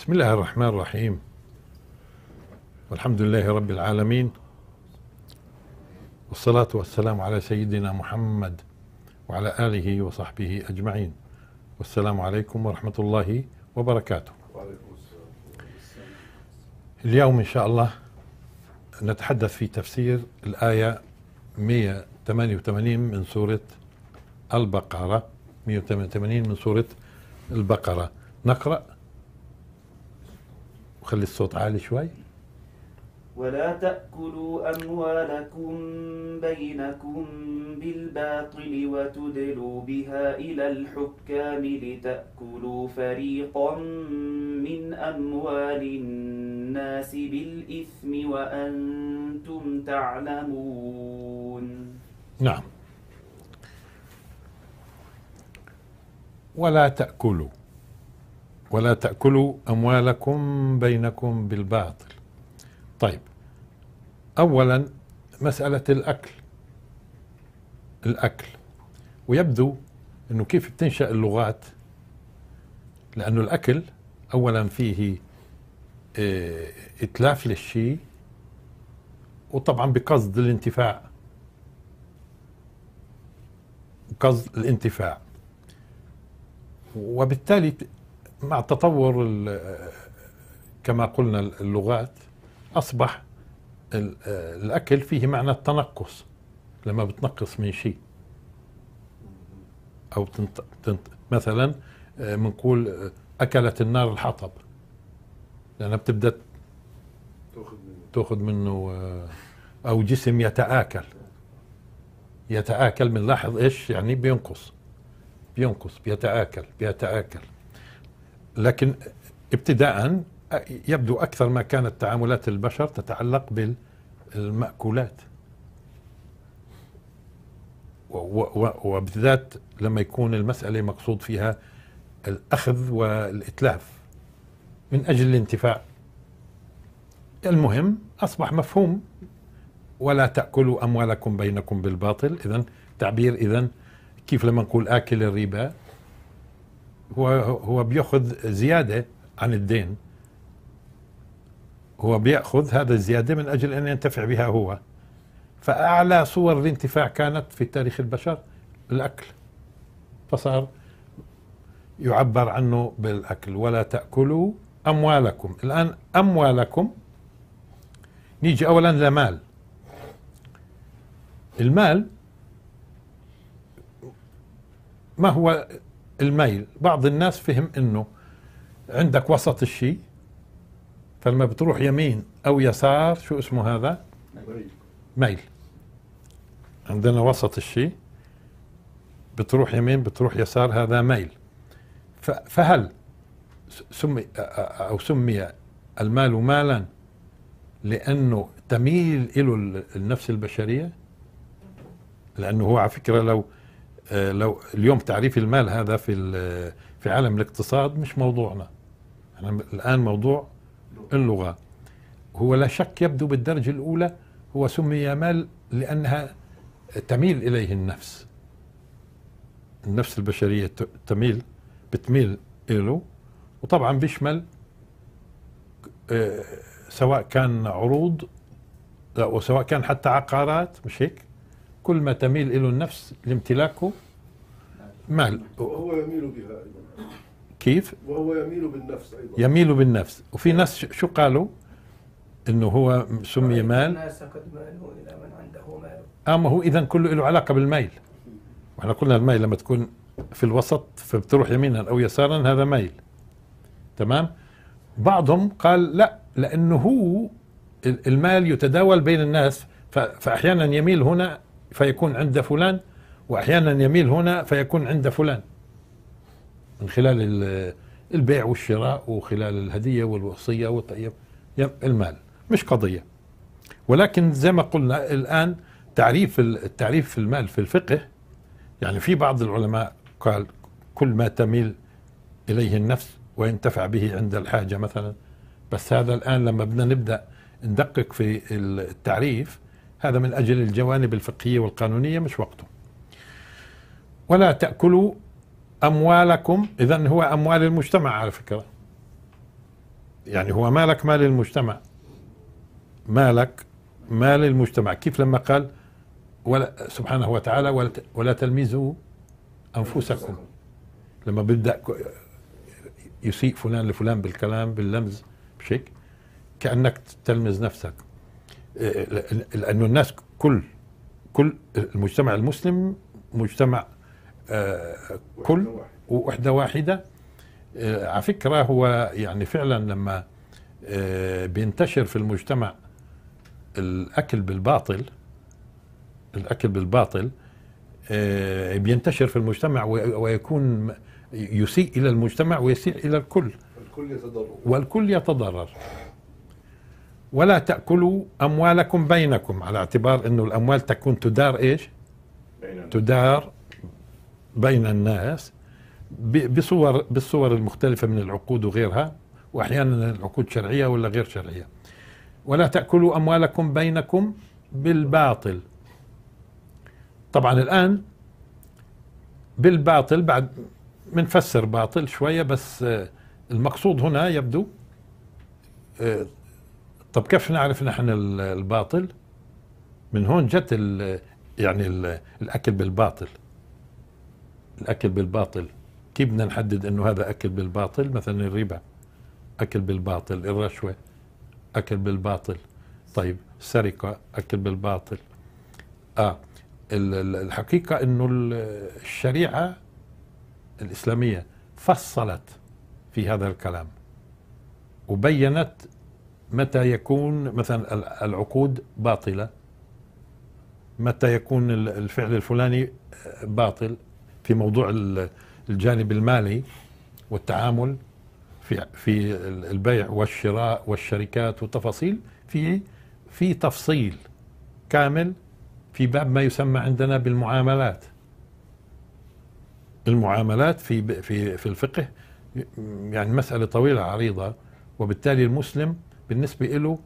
بسم الله الرحمن الرحيم والحمد لله رب العالمين والصلاة والسلام على سيدنا محمد وعلى آله وصحبه أجمعين والسلام عليكم ورحمة الله وبركاته اليوم إن شاء الله نتحدث في تفسير الآية 188 من سورة البقرة 188 من سورة البقرة نقرأ خلي الصوت عالي شوي ولا تأكلوا أموالكم بينكم بالباطل وتدلوا بها إلى الحكام لتأكلوا فريقا من أموال الناس بالإثم وأنتم تعلمون نعم ولا تأكلوا ولا تأكلوا أموالكم بينكم بالباطل طيب أولا مسألة الأكل الأكل ويبدو أنه كيف بتنشأ اللغات لأنه الأكل أولا فيه آه، إتلاف للشيء وطبعا بقصد الانتفاع قصد الانتفاع وبالتالي مع تطور كما قلنا اللغات اصبح الاكل فيه معنى التنقص لما بتنقص من شيء او تنت... تنت... مثلا بنقول اكلت النار الحطب لانها بتبدا تاخذ منه تاخذ منه او جسم يتاكل يتاكل بنلاحظ ايش يعني بينقص بينقص بيتاكل بيتاكل لكن ابتداء يبدو أكثر ما كانت تعاملات البشر تتعلق بالمأكولات وبالذات لما يكون المسألة مقصود فيها الأخذ والإتلاف من أجل الانتفاع المهم أصبح مفهوم ولا تأكلوا أموالكم بينكم بالباطل إذا تعبير إذا كيف لما نقول آكل الربا هو هو بياخذ زياده عن الدين هو بياخذ هذا الزياده من اجل ان ينتفع بها هو فاعلى صور الانتفاع كانت في تاريخ البشر الاكل فصار يعبر عنه بالاكل ولا تاكلوا اموالكم الان اموالكم نيجي اولا لمال المال ما هو الميل بعض الناس فهم انه عندك وسط الشيء فلما بتروح يمين او يسار شو اسمه هذا ميل عندنا وسط الشيء بتروح يمين بتروح يسار هذا ميل فهل سمي او سمي المال مالا لانه تميل له النفس البشريه لانه هو على فكره لو آه، لو اليوم تعريف المال هذا في في عالم الاقتصاد مش موضوعنا احنا الآن موضوع اللغة هو لا شك يبدو بالدرجة الأولى هو سمي مال لأنها تميل إليه النفس النفس البشرية تميل بتميل إله وطبعا بيشمل آه، سواء كان عروض أو سواء كان حتى عقارات مش هيك كل ما تميل له النفس لامتلاكه مال وهو يميل بها أيضا كيف؟ وهو يميل بالنفس أيضا يميل بالنفس وفي إيه. ناس شو قالوا؟ انه هو سمي إيه. مال الناس قد مالوا الى من عنده مال اما آه، هو اذا كله له علاقه بالميل واحنا قلنا الميل لما تكون في الوسط فبتروح يمينا او يسارا هذا ميل تمام بعضهم قال لا لانه هو المال يتداول بين الناس فاحيانا يميل هنا فيكون عند فلان واحيانا يميل هنا فيكون عند فلان من خلال البيع والشراء وخلال الهديه والوصيه والطيب المال مش قضيه ولكن زي ما قلنا الان تعريف التعريف في المال في الفقه يعني في بعض العلماء قال كل ما تميل اليه النفس وينتفع به عند الحاجه مثلا بس هذا الان لما بدنا نبدا ندقق في التعريف هذا من أجل الجوانب الفقهية والقانونية مش وقته ولا تأكلوا أموالكم إذا هو أموال المجتمع على فكرة يعني هو مالك مال المجتمع مالك مال المجتمع كيف لما قال ولا سبحانه وتعالى ولا, تلمزوا تلميذوا أنفسكم لما بدأ يسيء فلان لفلان بالكلام باللمز بشكل كأنك تلمز نفسك لانه الناس كل كل المجتمع المسلم مجتمع آه، كل وحده واحده آه، على فكره هو يعني فعلا لما آه، بينتشر في المجتمع الاكل بالباطل الاكل بالباطل بينتشر في المجتمع ويكون يسيء الى المجتمع ويسيء الى الكل والكل يتضرر والكل يتضرر ولا تأكلوا أموالكم بينكم على اعتبار أنه الأموال تكون تدار إيش تدار بين الناس بصور بالصور المختلفة من العقود وغيرها وأحيانا العقود شرعية ولا غير شرعية ولا تأكلوا أموالكم بينكم بالباطل طبعا الآن بالباطل بعد بنفسر باطل شوية بس آه، المقصود هنا يبدو آه، طب كيف نعرف نحن الباطل من هون جت ال يعني الاكل بالباطل الاكل بالباطل كيف بدنا نحدد انه هذا اكل بالباطل مثلا الربا اكل بالباطل الرشوه اكل بالباطل طيب السرقه اكل بالباطل اه الحقيقه انه الشريعه الاسلاميه فصلت في هذا الكلام وبينت متى يكون مثلا العقود باطله متى يكون الفعل الفلاني آه، باطل في موضوع الجانب المالي والتعامل في في البيع والشراء والشركات والتفاصيل في في تفصيل كامل في باب ما يسمى عندنا بالمعاملات المعاملات في في في الفقه يعني مساله طويله عريضه وبالتالي المسلم بالنسبة له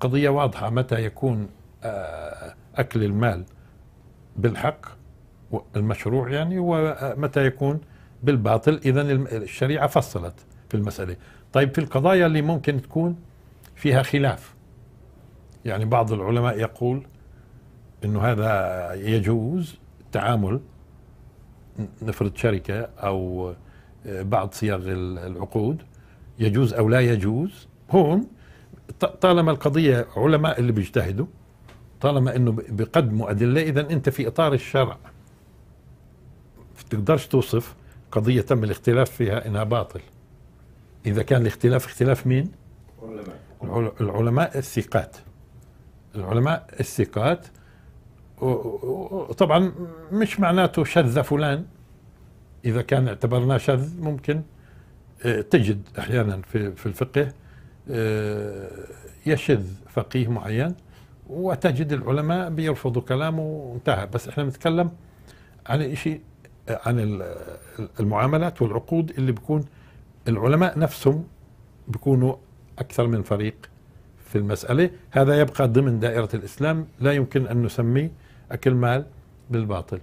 قضية واضحة متى يكون آه، أكل المال بالحق المشروع يعني ومتى يكون بالباطل إذا الشريعة فصلت في المسألة طيب في القضايا اللي ممكن تكون فيها خلاف يعني بعض العلماء يقول انه هذا يجوز التعامل نفرض شركه او آه، بعض صيغ العقود يجوز او لا يجوز هون طالما القضية علماء اللي بيجتهدوا طالما انه بيقدموا ادله اذا انت في اطار الشرع بتقدرش توصف قضيه تم الاختلاف فيها انها باطل اذا كان الاختلاف اختلاف مين العلماء العلماء الثقات العلماء الثقات وطبعا مش معناته شذ فلان اذا كان اعتبرناه شذ ممكن آه، تجد احيانا في في الفقه آه، يشذ فقيه معين وتجد العلماء بيرفضوا كلامه وانتهى بس احنا بنتكلم عن شيء عن المعاملات والعقود اللي بيكون العلماء نفسهم بيكونوا اكثر من فريق في المساله هذا يبقى ضمن دائره الاسلام لا يمكن ان نسميه اكل مال بالباطل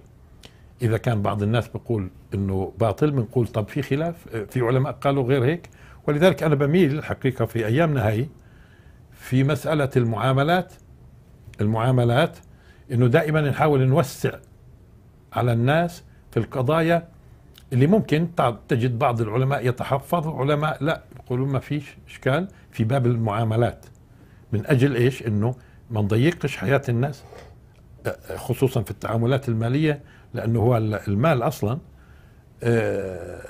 اذا كان بعض الناس بيقول انه باطل بنقول طب في خلاف في علماء قالوا غير هيك ولذلك أنا بميل الحقيقة في أيامنا هي في مسألة المعاملات المعاملات أنه دائما نحاول نوسع على الناس في القضايا اللي ممكن تجد بعض العلماء يتحفظ علماء لا يقولوا ما فيش إشكال في باب المعاملات من أجل إيش أنه ما نضيقش حياة الناس خصوصا في التعاملات المالية لأنه هو المال أصلا آه،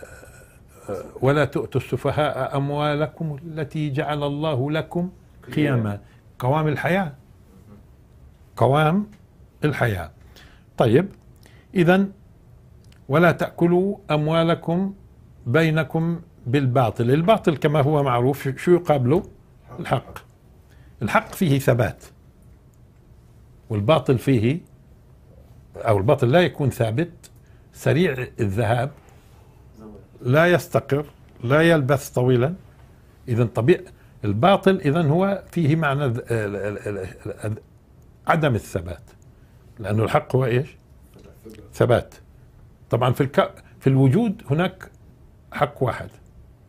ولا تؤتوا السفهاء أموالكم التي جعل الله لكم قياما قوام الحياة قوام الحياة طيب إذا ولا تأكلوا أموالكم بينكم بالباطل الباطل كما هو معروف شو يقابله الحق الحق فيه ثبات والباطل فيه أو الباطل لا يكون ثابت سريع الذهاب لا يستقر لا يلبث طويلا اذا طبيعي الباطل اذا هو فيه معنى عدم الثبات لانه الحق هو ايش؟ ثبات طبعا في الك... في الوجود هناك حق واحد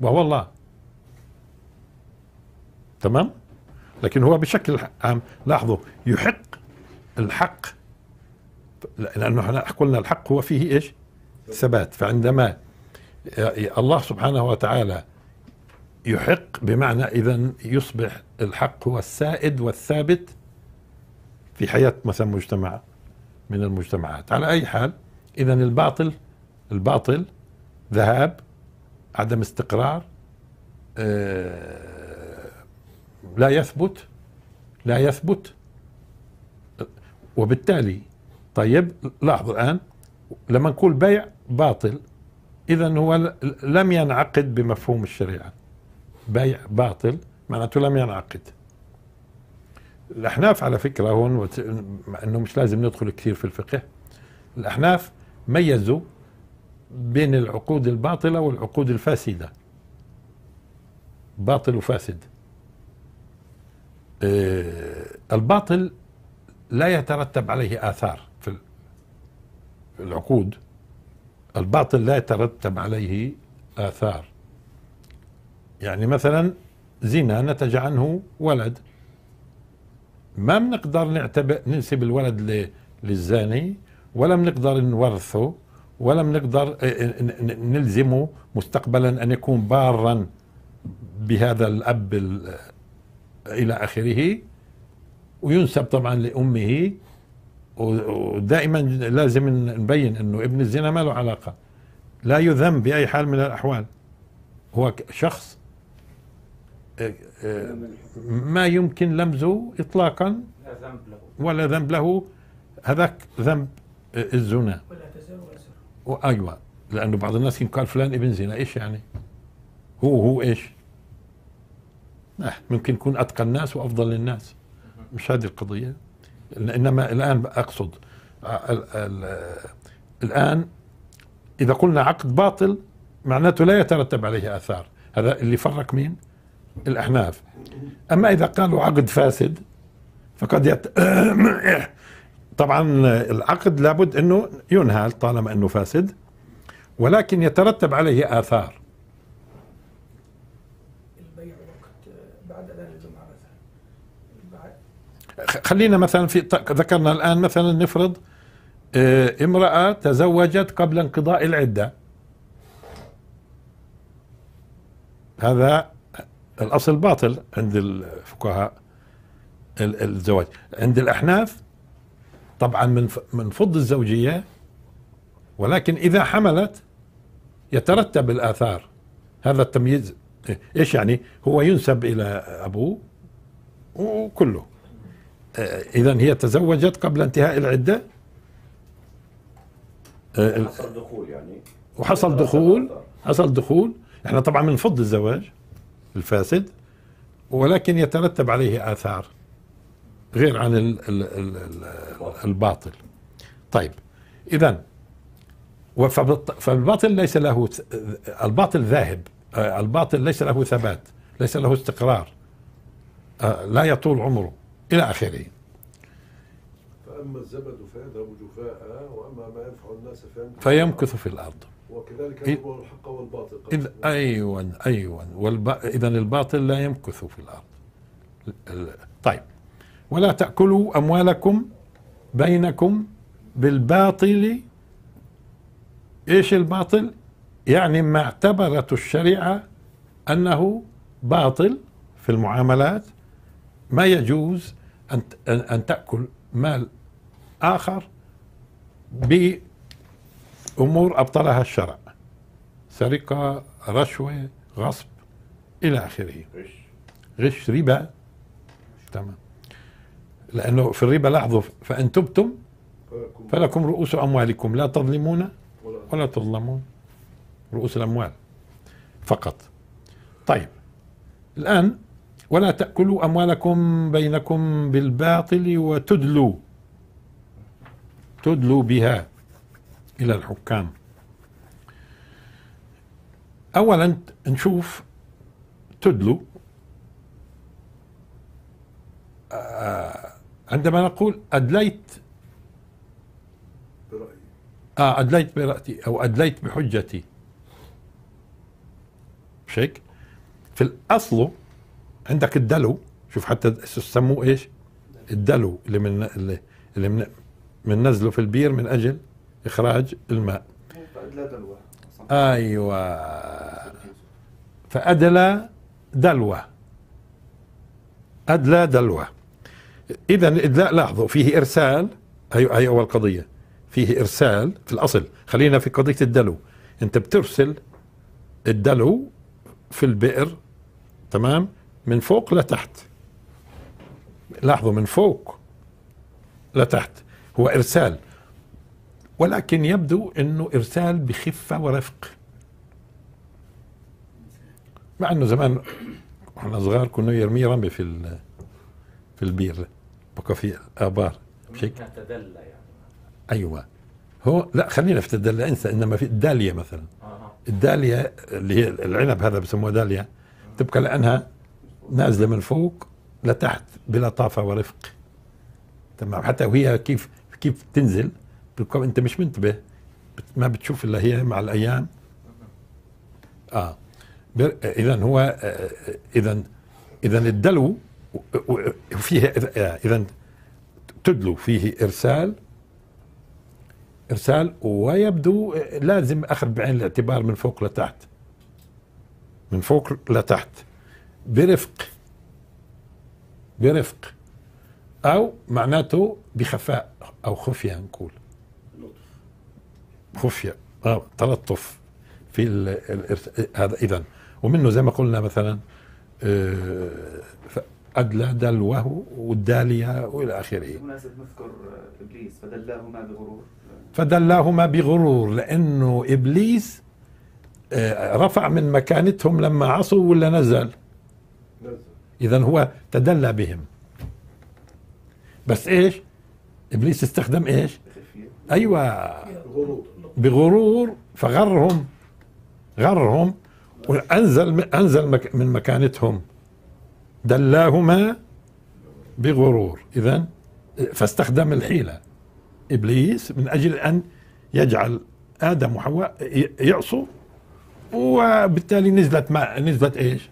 وهو الله تمام؟ لكن هو بشكل عام لاحظوا يحق الحق لانه احنا قلنا الحق هو فيه ايش؟ ثبات فعندما الله سبحانه وتعالى يحق بمعنى اذا يصبح الحق هو السائد والثابت في حياه مثلا مجتمع من المجتمعات على اي حال اذا الباطل الباطل ذهاب عدم استقرار آه، لا يثبت لا يثبت وبالتالي طيب لاحظوا الان لما نقول بيع باطل اذا هو لم ينعقد بمفهوم الشريعه بيع باطل معناته لم ينعقد الاحناف على فكره هون انه مش لازم ندخل كثير في الفقه الاحناف ميزوا بين العقود الباطله والعقود الفاسده باطل وفاسد آه، الباطل لا يترتب عليه اثار في العقود الباطل لا يترتب عليه آثار يعني مثلا زنا نتج عنه ولد ما بنقدر نعتبر ننسب الولد للزاني ولا بنقدر نورثه ولا بنقدر آه، آه، نلزمه مستقبلا أن يكون بارا بهذا الأب إلى آخره وينسب طبعا لأمه ودائما لازم نبين انه ابن الزنا ما له علاقه لا يذم باي حال من الاحوال هو شخص آه، آه، ما يمكن لمزه اطلاقا ولا ذنب له هذاك ذنب آه، الزنا ايوه لانه بعض الناس قال فلان ابن زنا ايش يعني هو هو ايش ممكن يكون اتقى الناس وافضل الناس مش هذه القضيه انما الان اقصد آه، الان اذا قلنا عقد باطل معناته لا يترتب عليه اثار هذا اللي فرق مين الاحناف اما اذا قالوا عقد فاسد فقد يت... طبعا العقد لابد انه ينهى طالما انه فاسد ولكن يترتب عليه اثار خلينا مثلا في ذكرنا الان مثلا نفرض آه، امراه تزوجت قبل انقضاء العده هذا الاصل باطل عند الفقهاء الزواج عند الاحناف طبعا من من فض الزوجيه ولكن اذا حملت يترتب الاثار هذا التمييز ايش يعني هو ينسب الى ابوه وكله آه، إذا هي تزوجت قبل انتهاء العدة آه، حصل دخول يعني وحصل دخول حصل دخول احنا طبعا بنفض الزواج الفاسد ولكن يترتب عليه آثار غير عن الـ الـ الـ الباطل طيب إذا فالباطل ليس له الباطل ذاهب آه، الباطل ليس له ثبات ليس له استقرار لا يطول عمره إلى آخره فأما الزبد فيذهب جفاء وأما ما ينفع الناس فيمكث في الأرض وكذلك يقول الحق والباطل ايوا ايوا والب... إذا الباطل لا يمكث في الأرض طيب ولا تأكلوا أموالكم بينكم بالباطل إيش الباطل؟ يعني ما اعتبرته الشريعة أنه باطل في المعاملات ما يجوز أن أن تأكل مال آخر بأمور أبطلها الشرع سرقة رشوة غصب إلى آخره غش غش ربا تمام لأنه في الربا لاحظوا فإن تبتم فلكم رؤوس أموالكم لا تظلمون ولا تظلمون رؤوس الأموال فقط طيب الآن ولا تأكلوا أموالكم بينكم بالباطل وتدلوا تدلوا بها إلى الحكام أولا نشوف تدلوا آه، عندما نقول أدليت آه أدليت برأتي أو أدليت بحجتي مش هيك؟ في الأصل عندك الدلو شوف حتى سموه ايش الدلو اللي من اللي, من من بننزله في البير من اجل اخراج الماء أيوة. ادلى دلوه اذا الادلاء لاحظوا فيه ارسال هي هي اول قضيه فيه ارسال في الاصل خلينا في قضيه الدلو انت بترسل الدلو في البئر تمام من فوق لتحت لاحظوا من فوق لتحت هو إرسال ولكن يبدو أنه إرسال بخفة ورفق مع أنه زمان احنا صغار كنا يرمي رمي في في البير بقى في آبار مش هيك؟ تدلى يعني أيوة هو لا خلينا في تدلى انسى انما في الداليه مثلا الداليه اللي هي العنب هذا بسموه داليه تبقى لانها نازله من فوق لتحت بلطافه ورفق تمام حتى وهي كيف كيف تنزل بتكون انت مش منتبه ما بتشوف الا هي مع الايام اه اذا هو اذا آه، آه، اذا الدلو فيه اذا آه، تدلو فيه ارسال ارسال ويبدو لازم اخذ بعين الاعتبار من فوق لتحت من فوق لتحت برفق برفق او معناته بخفاء او خفيه نقول خفيه اه تلطف في هذا اذا ومنه زي ما قلنا مثلا آه، أدلى دلوه والدالية وإلى آخره مناسب نذكر آه، إبليس فدلاهما بغرور فدلاهما بغرور لأنه إبليس آه، رفع من مكانتهم لما عصوا ولا نزل إذا هو تدلى بهم بس إيش إبليس استخدم إيش أيوة بغرور فغرهم غرهم وأنزل أنزل من مكانتهم دلاهما بغرور إذا فاستخدم الحيلة إبليس من أجل أن يجعل آدم وحواء يعصوا وبالتالي نزلت ما نزلت إيش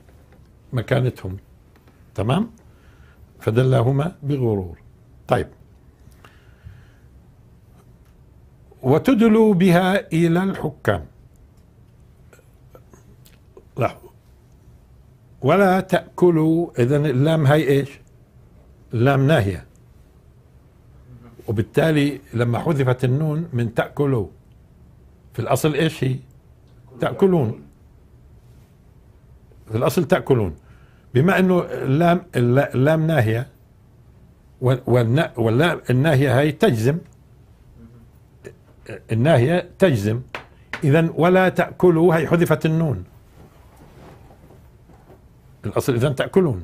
مكانتهم تمام فدلاهما بغرور طيب وتدلو بها إلى الحكام لا ولا تأكلوا إذا اللام هاي إيش اللام ناهية وبالتالي لما حذفت النون من تأكلوا في الأصل إيش هي تأكلون في الأصل تأكلون بما انه اللام اللام ناهيه واللام الناهيه هي تجزم الناهيه تجزم اذا ولا تاكلوا هي حذفت النون الاصل اذا تاكلون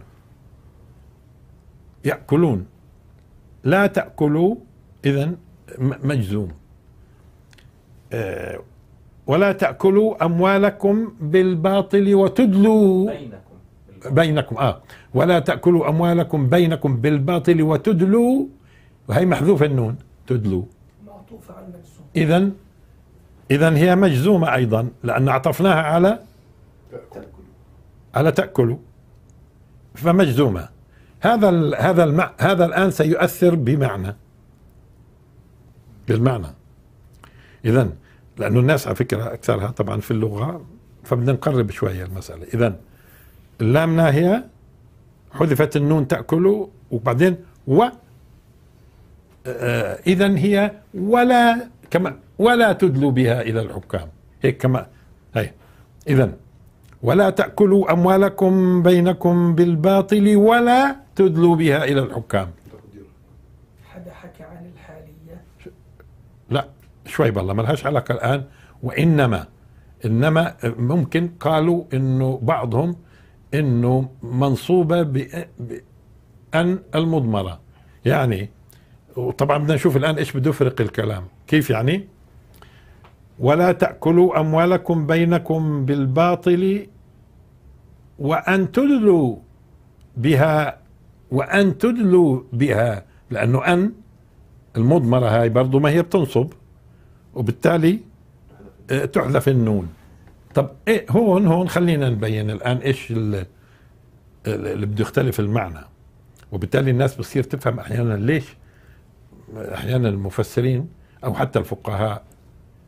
ياكلون لا تاكلوا اذا مجزوم آه، ولا تاكلوا اموالكم بالباطل وتدلوا أين؟ بينكم اه ولا تاكلوا اموالكم بينكم بالباطل وتدلوا وهي محذوف النون تدلوا معطوفه على المجزوم اذا اذا هي مجزومه ايضا لان عطفناها على على تاكلوا فمجزومه هذا ال هذا المع هذا الان سيؤثر بمعنى بالمعنى اذا لانه الناس على فكره اكثرها طبعا في اللغه فبدنا نقرب شويه المساله اذا اللام ناهية حذفت النون تأكل وبعدين و آه، إذا هي ولا كما ولا تدلوا بها إلى الحكام هيك كما هي إذا ولا تأكلوا أموالكم بينكم بالباطل ولا تدلوا بها إلى الحكام حدا حكى عن الحالية لا شوي بالله ما لهاش علاقة الآن وإنما إنما ممكن قالوا إنه بعضهم انه منصوبه بان المضمره يعني وطبعا بدنا نشوف الان ايش بده يفرق الكلام كيف يعني ولا تاكلوا اموالكم بينكم بالباطل وان تدلوا بها وان تدلوا بها لانه ان المضمره هاي برضه ما هي بتنصب وبالتالي آه، تحذف النون طب ايه هون هون خلينا نبين الان ايش اللي, بده يختلف المعنى وبالتالي الناس بتصير تفهم احيانا ليش احيانا المفسرين او حتى الفقهاء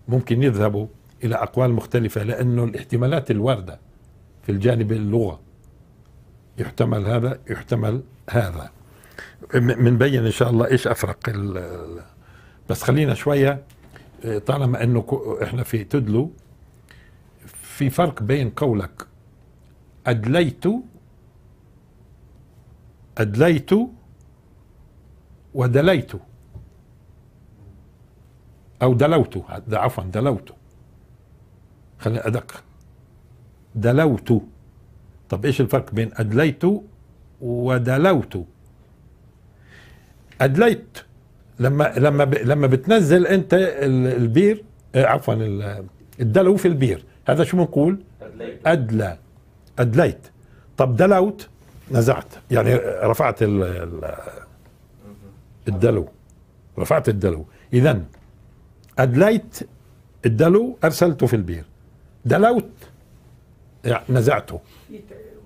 ممكن يذهبوا الى اقوال مختلفه لانه الاحتمالات الوارده في الجانب اللغه يحتمل هذا يحتمل هذا بنبين ان شاء الله ايش افرق ال بس خلينا شويه إيه، طالما انه احنا في تدلو في فرق بين قولك أدليت أدليت ودليت أو دلوت عفوا دلوت خليني أدق دلوت طب إيش الفرق بين أدليت ودلوت أدليت لما لما لما بتنزل أنت البير آه، عفوا الدلو في البير هذا شو بنقول أدلى أدليت طب دلوت نزعت يعني رفعت ال الدلو رفعت الدلو إذا أدليت الدلو أرسلته في البير دلوت يعني نزعته في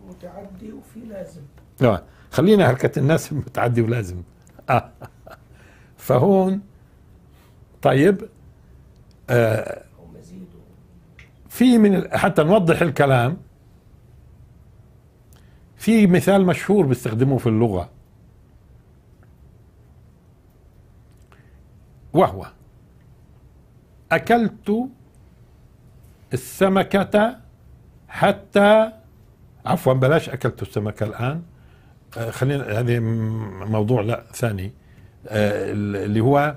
متعدي وفي لازم آه. خلينا حركة الناس متعدي ولازم آه. فهون طيب آه في من حتى نوضح الكلام في مثال مشهور بيستخدموه في اللغة وهو أكلت السمكة حتى عفوا بلاش أكلت السمكة الآن آه، خلينا هذه موضوع لا ثاني آه، اللي هو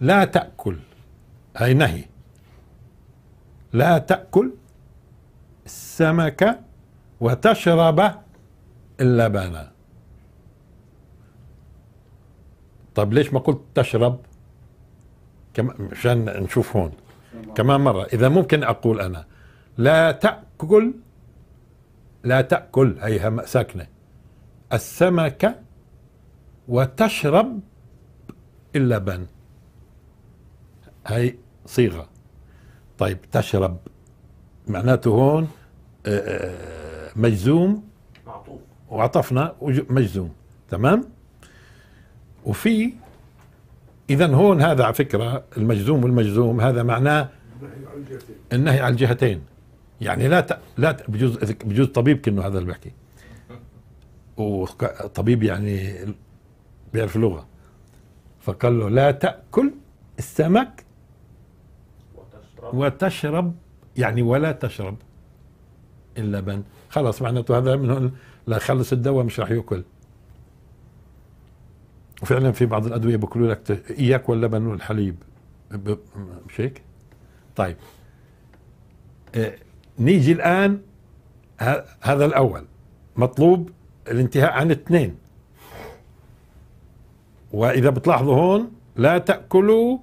لا تأكل هاي نهي لا تأكل السمك وتشرب اللبن طب ليش ما قلت تشرب كم... عشان نشوف هون كمان مرة إذا ممكن أقول أنا لا تأكل لا تأكل هيها ساكنة السمك وتشرب اللبن هي صيغة طيب تشرب معناته هون آه، آه، مجزوم معطوف وعطفنا مجزوم تمام وفي اذا هون هذا على فكره المجزوم والمجزوم هذا معناه النهي على الجهتين يعني لا ت... لا ت... بجوز بجوز طبيب كانه هذا اللي بحكي وطبيب يعني بيعرف لغه فقال له لا تاكل السمك وتشرب يعني ولا تشرب اللبن خلاص معناته هذا من لا خلص الدواء مش راح ياكل وفعلا في بعض الادويه بيقولوا لك اياك واللبن والحليب مش هيك؟ طيب آه، نيجي الان هذا الاول مطلوب الانتهاء عن اثنين واذا بتلاحظوا هون لا تاكلوا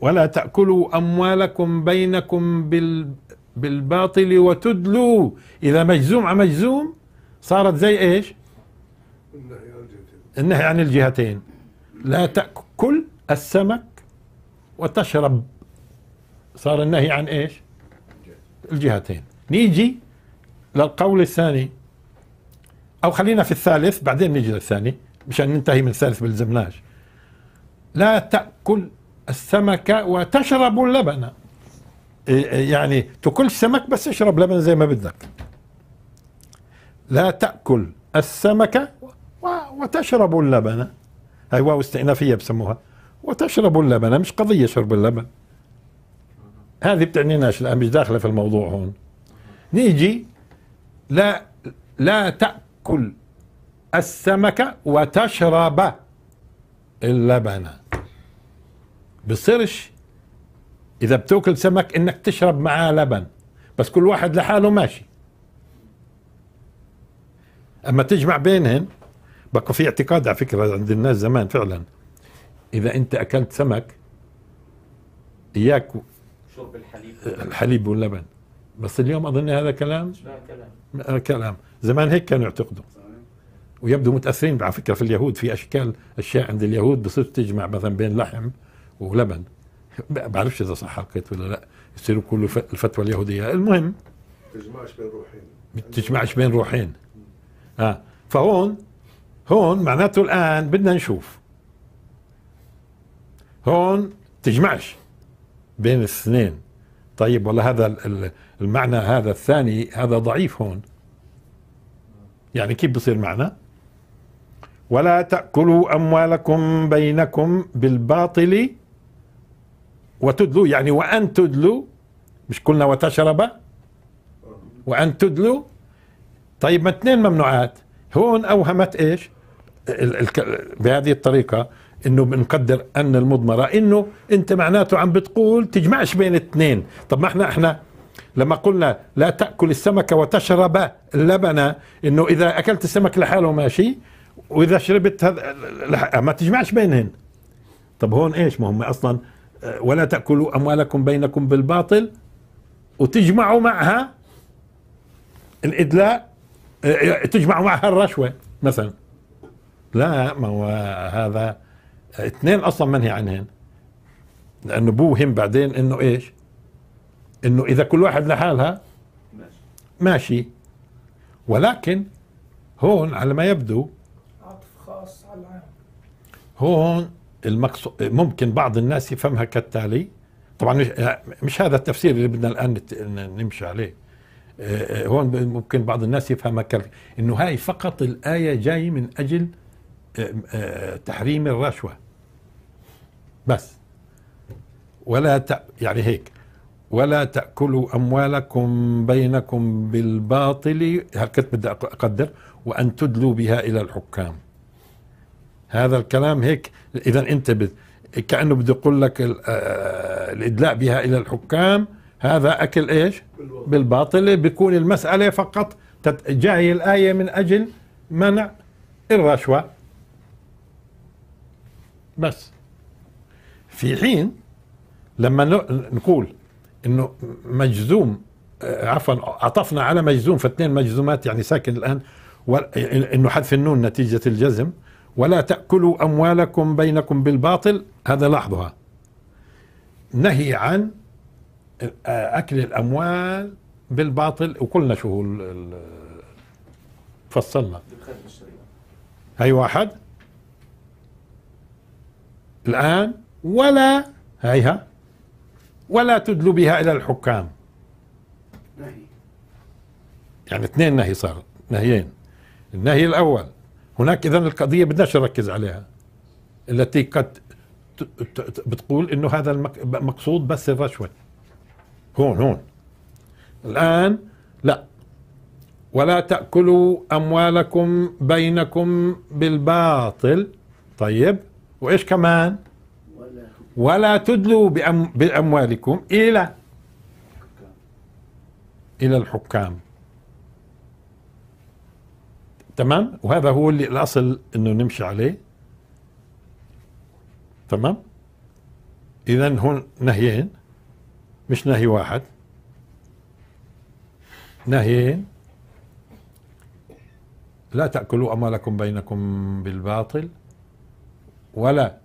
ولا تأكلوا أموالكم بينكم بال بالباطل وتدلوا إذا مجزوم على مجزوم صارت زي إيش النهي عن الجهتين لا تأكل السمك وتشرب صار النهي عن إيش الجهتين نيجي للقول الثاني أو خلينا في الثالث بعدين نيجي للثاني مشان ننتهي من الثالث بالزمناش لا تأكل السمك وتشرب اللبن إيه، إيه، يعني تكل السمك بس اشرب لبن زي ما بدك لا تاكل السمك وتشرب اللبن هاي واو استئنافيه بسموها وتشرب اللبن مش قضيه شرب اللبن هذه بتعنيناش الان مش داخله في الموضوع هون نيجي لا لا تاكل السمك وتشرب اللبن بصيرش اذا بتاكل سمك انك تشرب معاه لبن بس كل واحد لحاله ماشي اما تجمع بينهن بقى في اعتقاد على فكره عند الناس زمان فعلا اذا انت اكلت سمك اياك شرب الحليب الحليب واللبن بس اليوم اظن هذا كلام كلام آه، كلام زمان هيك كانوا يعتقدوا ويبدو متاثرين على فكره في اليهود في اشكال اشياء عند اليهود بصير تجمع مثلا بين لحم ولبن ما بعرفش اذا صح حكيت ولا لا يصير كله الفتوى اليهوديه المهم تجمعش بين روحين بتجمعش بين روحين اه فهون هون معناته الان بدنا نشوف هون تجمعش بين الاثنين طيب ولا هذا المعنى هذا الثاني هذا ضعيف هون يعني كيف بصير معنى ولا تأكلوا أموالكم بينكم بالباطل وتدلو يعني وأن تدلو مش قلنا وتشرب وأن تدلو طيب ما اثنين ممنوعات هون أوهمت إيش بهذه الطريقة انه بنقدر ان المضمره انه انت معناته عم بتقول تجمعش بين الاثنين طب ما احنا احنا لما قلنا لا تاكل السمك وتشرب اللبن انه اذا اكلت السمك لحاله ماشي واذا شربت هذا ما تجمعش بينهن طب هون ايش ما هم اصلا ولا تأكلوا أموالكم بينكم بالباطل وتجمعوا معها الإدلاء آه، تجمعوا معها الرشوة مثلا لا ما هو هذا اثنين أصلا منهي عنهن لأنه بوهم بعدين إنه إيش إنه إذا كل واحد لحالها ماشي ولكن هون على ما يبدو عطف خاص على العام هون المقصود ممكن بعض الناس يفهمها كالتالي طبعا مش, هذا التفسير اللي بدنا الان نمشي عليه آه، هون ممكن بعض الناس يفهمها كال انه هاي فقط الايه جاي من اجل آه، آه، تحريم الرشوه بس ولا ت... يعني هيك ولا تاكلوا اموالكم بينكم بالباطل كنت بدي اقدر وان تدلوا بها الى الحكام هذا الكلام هيك اذا انت كانه بده يقول لك آه، الادلاء بها الى الحكام هذا اكل ايش؟ بالباطل بيكون المساله فقط جاي الايه من اجل منع الرشوه بس في حين لما نقول انه مجزوم آه، عفوا عطفنا على مجزوم فاثنين مجزومات يعني ساكن الان انه حذف النون نتيجه الجزم ولا تأكلوا أموالكم بينكم بالباطل هذا لاحظها نهي عن أكل الأموال بالباطل وقلنا شو فصلنا هاي واحد الآن ولا هيها ولا تدلوا بها إلى الحكام نهي يعني اثنين نهي صار نهيين النهي الأول هناك اذا القضيه بدناش نركز عليها التي قد بتقول انه هذا المقصود بس الرشوه هون هون الان لا ولا تاكلوا اموالكم بينكم بالباطل طيب وايش كمان ولا تدلوا بأم باموالكم الى الى الحكام تمام وهذا هو اللي الاصل انه نمشي عليه تمام اذا هون نهيين مش نهي واحد نهيين لا تاكلوا اموالكم بينكم بالباطل ولا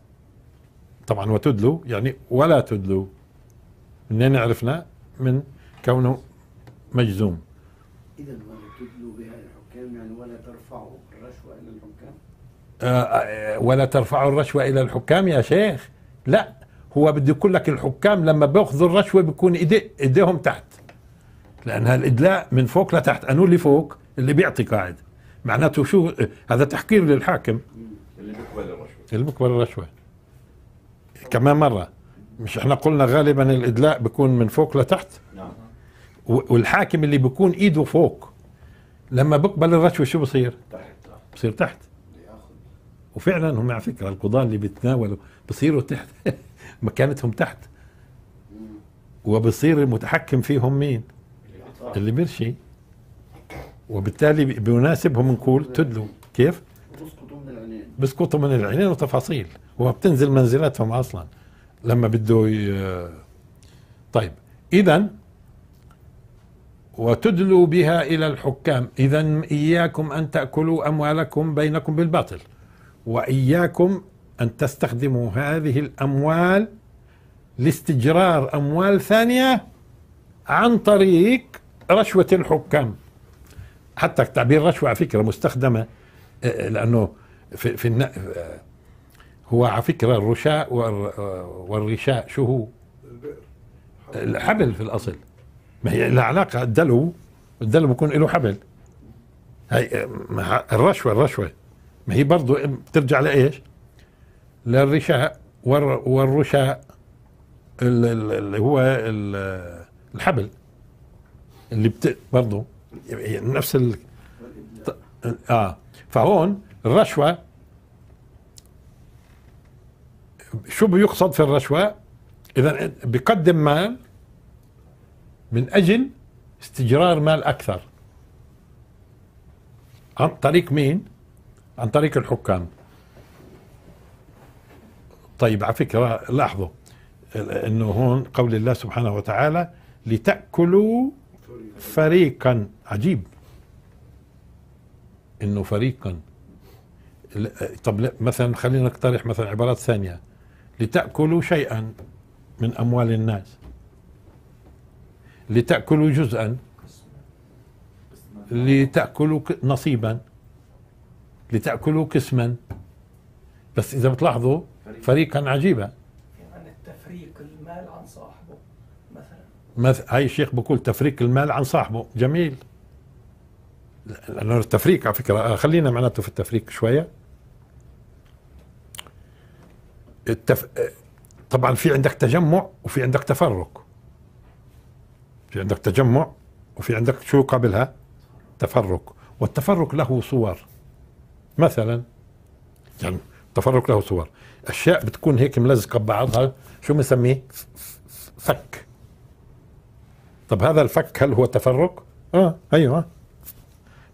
طبعا وتدلوا يعني ولا تدلوا منين عرفنا من كونه مجزوم اذا آه، آه، ولا ترفعوا الرشوة إلى الحكام يا شيخ لا هو بده يقول لك الحكام لما بياخذوا الرشوة بيكون إيدي إيديهم تحت لأن هالإدلاء من فوق لتحت أنو اللي فوق اللي بيعطي قاعد معناته شو هذا تحقير للحاكم اللي بيقبل الرشوة اللي بيقبل الرشوة كمان مرة مش احنا قلنا غالبا الإدلاء بيكون من فوق لتحت نعم والحاكم اللي بيكون ايده فوق لما بقبل الرشوه شو بصير؟ تحت بصير تحت وفعلا هم على فكره القضاه اللي بيتناولوا بصيروا تحت مكانتهم تحت وبصير المتحكم فيهم مين؟ اللي بيرشي وبالتالي بيناسبهم نقول تدلوا كيف؟ بيسقطوا من العينين بيسقطوا من العينين وتفاصيل وبتنزل منزلتهم اصلا لما بده ي... طيب اذا وتدلوا بها الى الحكام اذا اياكم ان تاكلوا اموالكم بينكم بالباطل واياكم ان تستخدموا هذه الاموال لاستجرار اموال ثانيه عن طريق رشوه الحكام حتى تعبير رشوه على فكره مستخدمه آه، آه، لانه في, في آه، هو على فكره الرشاء والرشاء شو هو؟ الحبل في الاصل ما هي لها علاقه الدلو الدلو بيكون له حبل هي الرشوه الرشوه ما هي برضو بترجع لايش؟ للرشاء والرشاء اللي هو الحبل اللي بت برضه نفس ال اه فهون الرشوه شو بيقصد في الرشوه؟ اذا بقدم مال من اجل استجرار مال اكثر عن طريق مين؟ عن طريق الحكام طيب على فكرة لاحظوا انه هون قول الله سبحانه وتعالى لتأكلوا فريقا عجيب انه فريقا طب مثلا خلينا نقترح مثلا عبارات ثانية لتأكلوا شيئا من أموال الناس لتأكلوا جزءا لتأكلوا نصيبا لتأكلوا قسما بس إذا بتلاحظوا فريقا عجيبا يعني تفريق المال عن صاحبه مثلا هاي الشيخ بقول تفريق المال عن صاحبه جميل لأنه التفريق على فكرة آه، خلينا معناته في التفريق شوية التف... آه، طبعا في عندك تجمع وفي عندك تفرق في عندك تجمع وفي عندك شو قبلها تفرق والتفرق له صور مثلا يعني تفرق له صور اشياء بتكون هيك ملزقه ببعضها شو بنسميه فك طب هذا الفك هل هو تفرق اه ايوه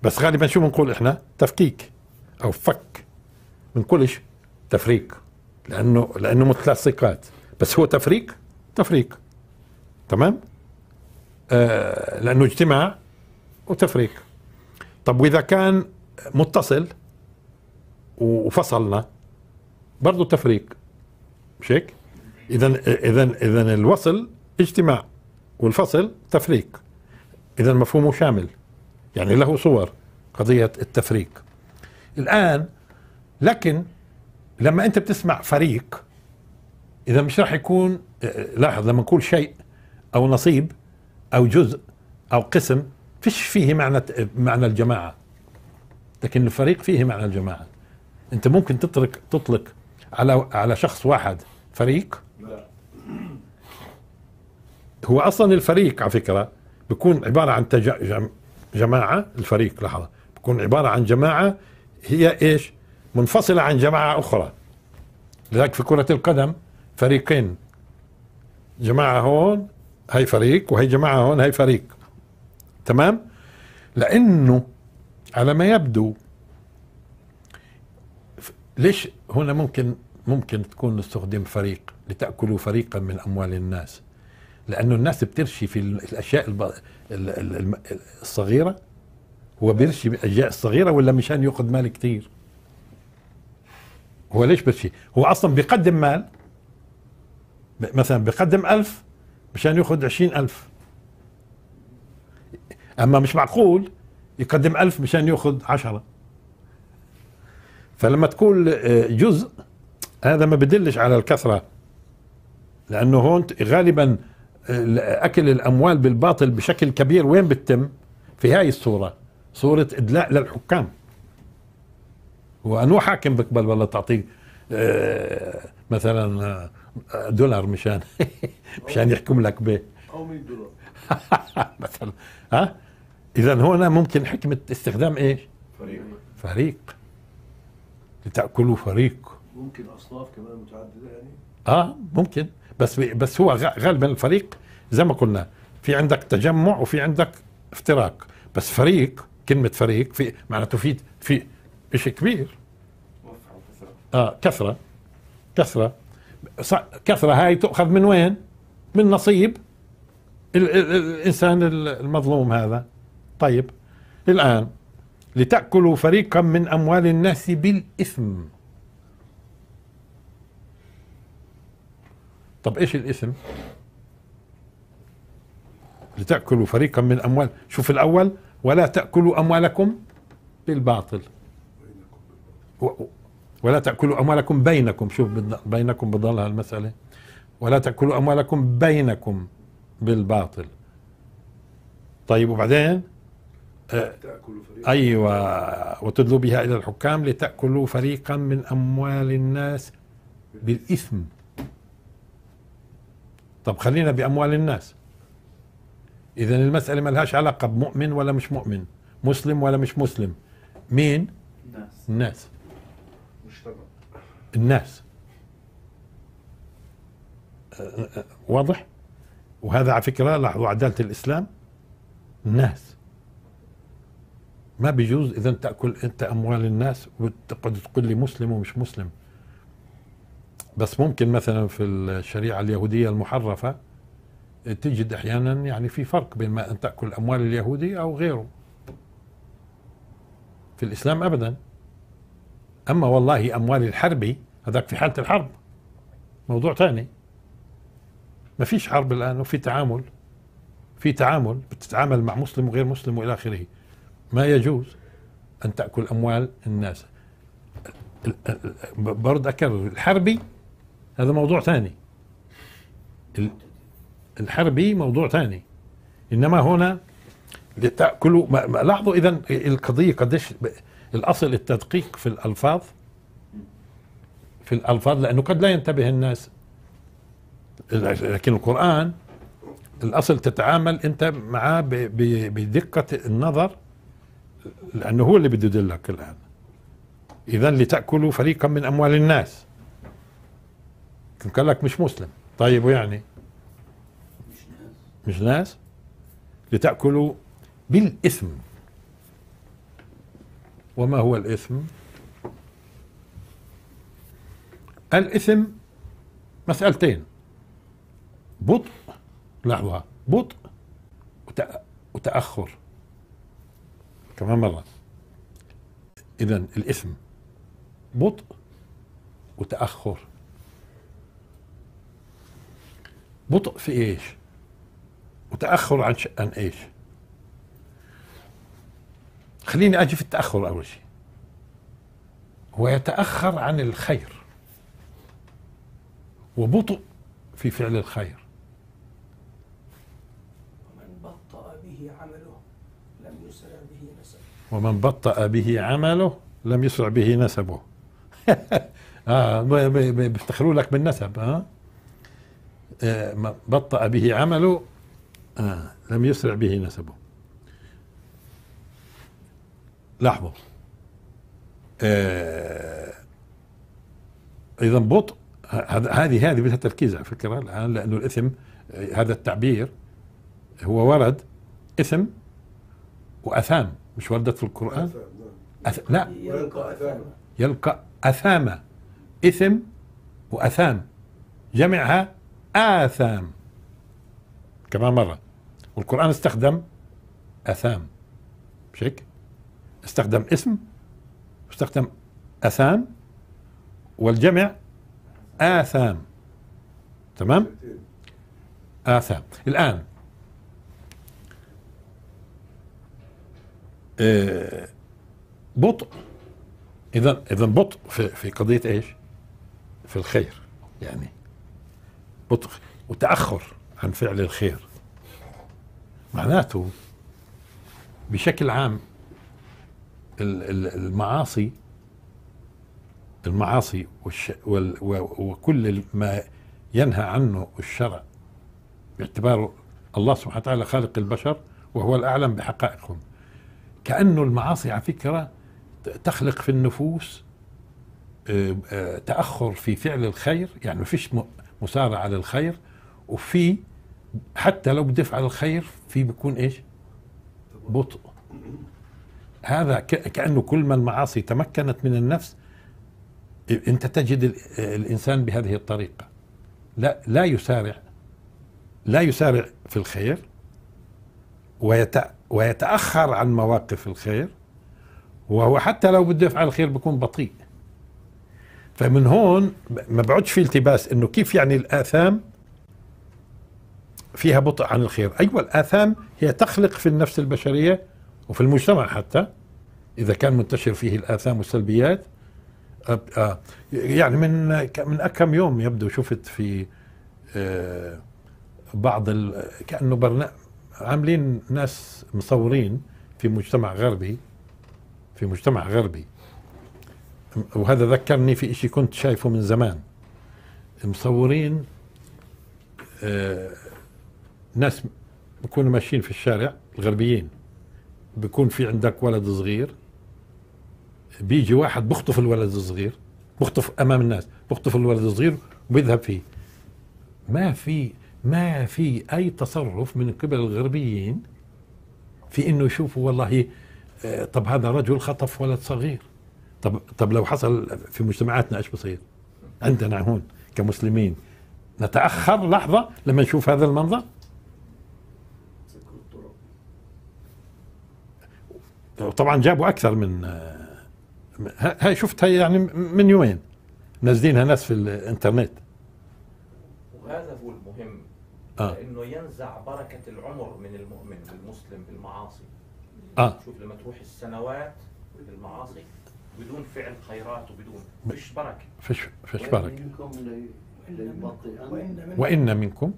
بس غالبا شو بنقول احنا تفكيك او فك بنقولش تفريق لانه لانه متلصقات بس هو تفريق تفريق تمام آه لانه اجتماع وتفريق طب واذا كان متصل وفصلنا برضه تفريق مش هيك؟ اذا اذا اذا الوصل اجتماع والفصل تفريق اذا مفهومه شامل يعني له صور قضيه التفريق الان لكن لما انت بتسمع فريق اذا مش راح يكون لاحظ لما نقول شيء او نصيب او جزء او قسم فيش فيه معنى معنى الجماعه لكن الفريق فيه معنى الجماعه انت ممكن تطلق تطلق على على شخص واحد فريق لا. هو اصلا الفريق على فكره بيكون عباره عن تج... جماعه الفريق لحظه بيكون عباره عن جماعه هي ايش منفصله عن جماعه اخرى لذلك في كره القدم فريقين جماعه هون هي فريق وهي جماعه هون هي فريق تمام لانه على ما يبدو ليش هنا ممكن ممكن تكون نستخدم فريق لتأكلوا فريقا من أموال الناس لأنه الناس بترشي في الأشياء الصغيرة هو بيرشي بالأشياء الصغيرة ولا مشان يأخذ مال كثير هو ليش بيرشي هو أصلا بيقدم مال مثلا بيقدم ألف مشان يأخذ عشرين ألف أما مش معقول يقدم ألف مشان يأخذ عشرة فلما تقول آه، جزء هذا ما بدلش على الكثرة لأنه هون غالبا آه، أكل الأموال بالباطل بشكل كبير وين بتتم في هاي الصورة صورة إدلاء للحكام وأنو حاكم بقبل ولا تعطيه آه، مثلا دولار مشان مشان يحكم لك به أو 100 دولار مثلا ها إذا هنا ممكن حكمة استخدام إيش فريق فريق لتاكلوا فريق ممكن اصناف كمان متعدده يعني اه ممكن بس بس هو غالبا الفريق زي ما قلنا في عندك تجمع وفي عندك افتراق بس فريق كلمه فريق في معناته في في شيء كبير اه كثره كثره كثره هاي تؤخذ من وين؟ من نصيب ال ال الانسان المظلوم هذا طيب الان لتأكلوا فريقا من أموال الناس بالإثم طب إيش الإثم لتأكلوا فريقا من أموال شوف الأول ولا تأكلوا أموالكم بالباطل ولا تأكلوا أموالكم بينكم شوف بينكم بضل هالمسألة ولا تأكلوا أموالكم بينكم بالباطل طيب وبعدين أيوة وتدلوا بها إلى الحكام لتأكلوا فريقا من أموال الناس بالإثم طب خلينا بأموال الناس إذا المسألة ما لهاش علاقة بمؤمن ولا مش مؤمن مسلم ولا مش مسلم مين؟ الناس الناس مجتمع الناس أه، أه، واضح؟ وهذا على فكرة لاحظوا عدالة الإسلام الناس ما بيجوز اذا تاكل انت اموال الناس وتقعد تقول لي مسلم ومش مسلم بس ممكن مثلا في الشريعه اليهوديه المحرفه تجد احيانا يعني في فرق بين ما ان تاكل اموال اليهودي او غيره في الاسلام ابدا اما والله اموال الحربي هذاك في حاله الحرب موضوع ثاني ما فيش حرب الان وفي تعامل في تعامل بتتعامل مع مسلم وغير مسلم والى اخره ما يجوز أن تأكل أموال الناس برد أكرر الحربي هذا موضوع ثاني الحربي موضوع ثاني إنما هنا لتأكلوا لاحظوا إذا القضية قديش الأصل التدقيق في الألفاظ في الألفاظ لأنه قد لا ينتبه الناس لكن القرآن الأصل تتعامل أنت معاه بدقة النظر لأنه هو اللي بده يدلك الآن إذا لتأكلوا فريقا من أموال الناس كان لك مش مسلم طيب ويعني مش ناس مش ناس لتأكلوا بالإثم وما هو الإثم الإثم مسألتين بطء لحظة بطء وتأخر كمان مرة إذا الاسم بطء وتأخر بطء في إيش وتأخر عن ش... عن إيش خليني أجي في التأخر أول شيء هو يتأخر عن الخير وبطء في فعل الخير لم يسرع به نسبه ومن بطأ به عمله لم يسرع به نسبه اه بيفتخروا لك بالنسب اه, آه بطأ به عمله آه لم يسرع به نسبه لاحظوا آه اذا بطء هذه هذه بدها تركيز على فكره الان لانه الاثم آه، هذا التعبير هو ورد اثم وأثام مش وردت في القرآن نعم. أث... لا يلقى أثام يلقى أثام إثم وأثام جمعها آثام كمان مرة والقرآن استخدم أثام مش هيك؟ استخدم اسم واستخدم أثام والجمع آثام تمام؟ آثام الآن آه، بطء اذا اذا بطء في, في قضيه ايش؟ في الخير يعني بطء وتاخر عن فعل الخير معناته بشكل عام المعاصي المعاصي والش وكل ما ينهى عنه الشرع باعتباره الله سبحانه وتعالى خالق البشر وهو الاعلم بحقائقهم كأنه المعاصي على فكرة تخلق في النفوس آه، آه، تأخر في فعل الخير يعني ما فيش مسارعة للخير وفي حتى لو بدفع الخير في بيكون ايش بطء هذا كأنه كل ما المعاصي تمكنت من النفس انت تجد الانسان بهذه الطريقه لا لا يسارع لا يسارع في الخير ويتأخر عن مواقف الخير وهو حتى لو بده يفعل الخير بيكون بطيء فمن هون ما بعدش في التباس انه كيف يعني الاثام فيها بطء عن الخير ايوه الاثام هي تخلق في النفس البشريه وفي المجتمع حتى اذا كان منتشر فيه الاثام والسلبيات آه، يعني من من كم يوم يبدو شفت في آه، بعض كانه برنامج عاملين ناس مصورين في مجتمع غربي في مجتمع غربي وهذا ذكرني في شيء كنت شايفه من زمان مصورين آه ناس بكونوا ماشيين في الشارع الغربيين بكون في عندك ولد صغير بيجي واحد بخطف الولد الصغير بخطف امام الناس بخطف الولد الصغير وبيذهب فيه ما في ما في أي تصرف من قبل الغربيين في أنه يشوفوا والله آه، طب هذا رجل خطف ولد صغير طب طب لو حصل في مجتمعاتنا ايش بصير؟ عندنا هون كمسلمين نتاخر لحظه لما نشوف هذا المنظر طبعا جابوا اكثر من آه، هاي شفتها يعني من يومين نازلينها ناس في الانترنت وهذا هو آه. لانه ينزع بركه العمر من المؤمن بالمسلم بالمعاصي اه شوف لما تروح السنوات بالمعاصي بدون فعل خيرات وبدون فيش بركه فيش فيش بركه وان منكم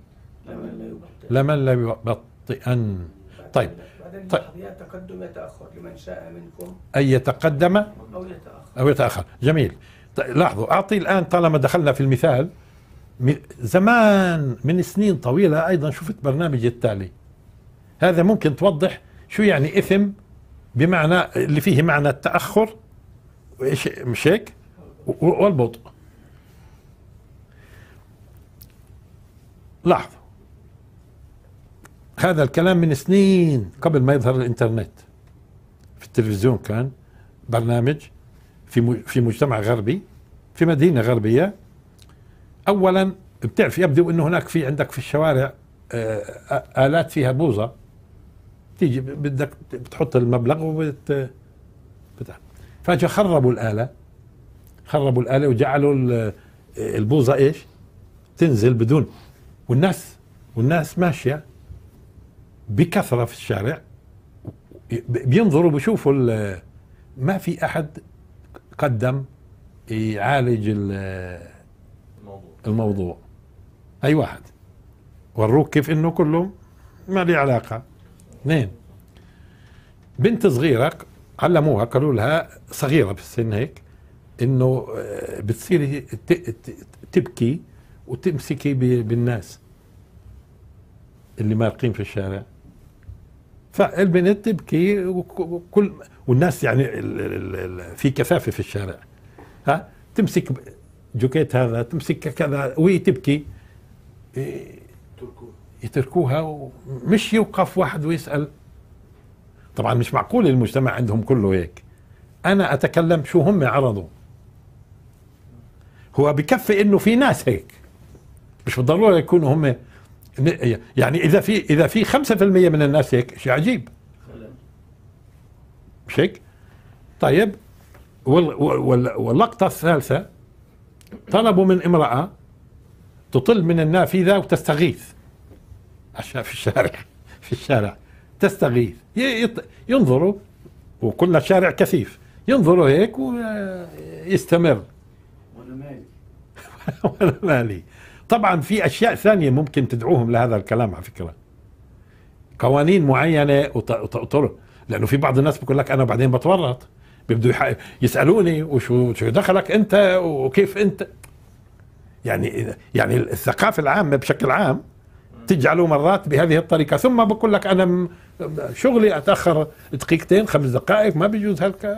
لمن لا يبطئن طيب طيب يتقدم يتاخر لمن شاء منكم ان يتقدم او يتاخر او يتاخر جميل طيب، لاحظوا اعطي الان طالما دخلنا في المثال زمان من سنين طويلة أيضا شفت برنامج التالي هذا ممكن توضح شو يعني إثم بمعنى اللي فيه معنى التأخر مش هيك والبطء لاحظوا هذا الكلام من سنين قبل ما يظهر الانترنت في التلفزيون كان برنامج في في مجتمع غربي في مدينه غربيه اولا بتعرف يبدو انه هناك في عندك في الشوارع آه، الات فيها بوظه تيجي بدك بتحط المبلغ وبت فجأة خربوا الاله خربوا الاله وجعلوا آه، البوظه ايش؟ تنزل بدون والناس والناس ماشيه بكثره في الشارع بينظروا بشوفوا ما في احد قدم يعالج الموضوع أي واحد وروك كيف إنه كله ما لي علاقة اثنين بنت صغيرة علموها قالوا لها صغيرة بالسن هيك إنه آه، بتصيري تبكي وتمسكي بالناس اللي مارقين في الشارع فالبنت تبكي وكل والناس يعني في كثافه في الشارع ها تمسك جوكيت هذا تمسك كذا وهي تبكي يتركوها ومش يوقف واحد ويسأل طبعا مش معقول المجتمع عندهم كله هيك أنا أتكلم شو هم عرضوا هو بكفي انه في ناس هيك مش بالضروره يكونوا هم يعني اذا في اذا في 5% من الناس هيك شيء عجيب مش هيك؟ طيب وال واللقطه الثالثه طلبوا من امرأة تطل من النافذة وتستغيث عشان في الشارع في الشارع تستغيث ينظروا وكل شارع كثيف ينظروا هيك ويستمر وانا مالي وانا مالي طبعا في اشياء ثانيه ممكن تدعوهم لهذا الكلام على فكره قوانين معينه وطرق لانه في بعض الناس بيقول لك انا بعدين بتورط بيبدوا يسالوني وشو شو دخلك انت وكيف انت يعني يعني الثقافه العامه بشكل عام تجعله مرات بهذه الطريقه ثم بقول لك انا شغلي اتاخر دقيقتين خمس دقائق ما بيجوز هلك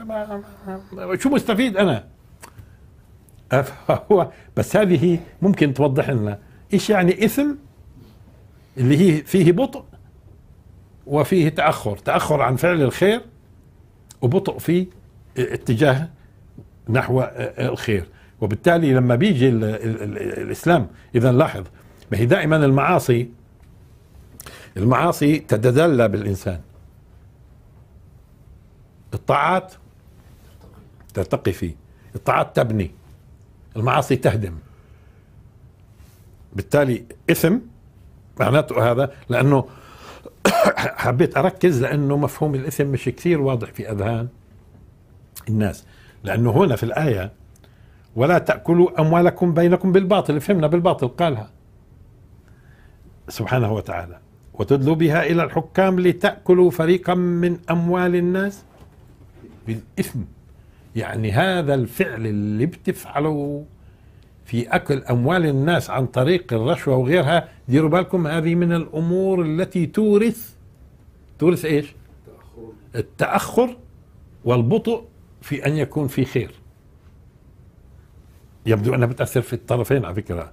شو مستفيد انا هو بس هذه ممكن توضح لنا ايش يعني اثم اللي هي فيه بطء وفيه تاخر تاخر عن فعل الخير وبطء في اتجاه نحو الخير وبالتالي لما بيجي الـ الـ الاسلام اذا لاحظ ما هي دائما المعاصي المعاصي تتدلى بالانسان الطاعات ترتقي فيه الطاعات تبني المعاصي تهدم بالتالي اثم معناته هذا لانه حبيت اركز لانه مفهوم الاثم مش كثير واضح في اذهان الناس لأنه هنا في الآية ولا تأكلوا أموالكم بينكم بالباطل فهمنا بالباطل قالها سبحانه وتعالى وتدلوا بها إلى الحكام لتأكلوا فريقا من أموال الناس بالإثم يعني هذا الفعل اللي بتفعله في أكل أموال الناس عن طريق الرشوة وغيرها ديروا بالكم هذه من الأمور التي تورث تورث إيش التأخر والبطء في أن يكون في خير يبدو أنها بتأثر في الطرفين على فكرة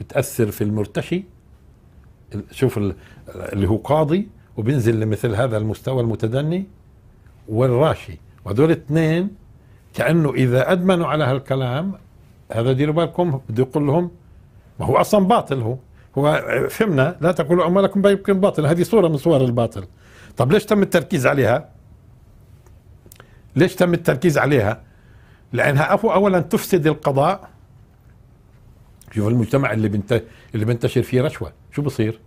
بتأثر في المرتشي شوف اللي هو قاضي وبينزل لمثل هذا المستوى المتدني والراشي وهذول اثنين كأنه إذا أدمنوا على هالكلام هذا ديروا بالكم بده يقول لهم ما هو أصلا باطل هو هو فهمنا لا تقولوا أموالكم بيمكن باطل هذه صورة من صور الباطل طب ليش تم التركيز عليها ليش تم التركيز عليها لانها اولا تفسد القضاء شوف المجتمع اللي بنت... اللي بنتشر فيه رشوه شو بصير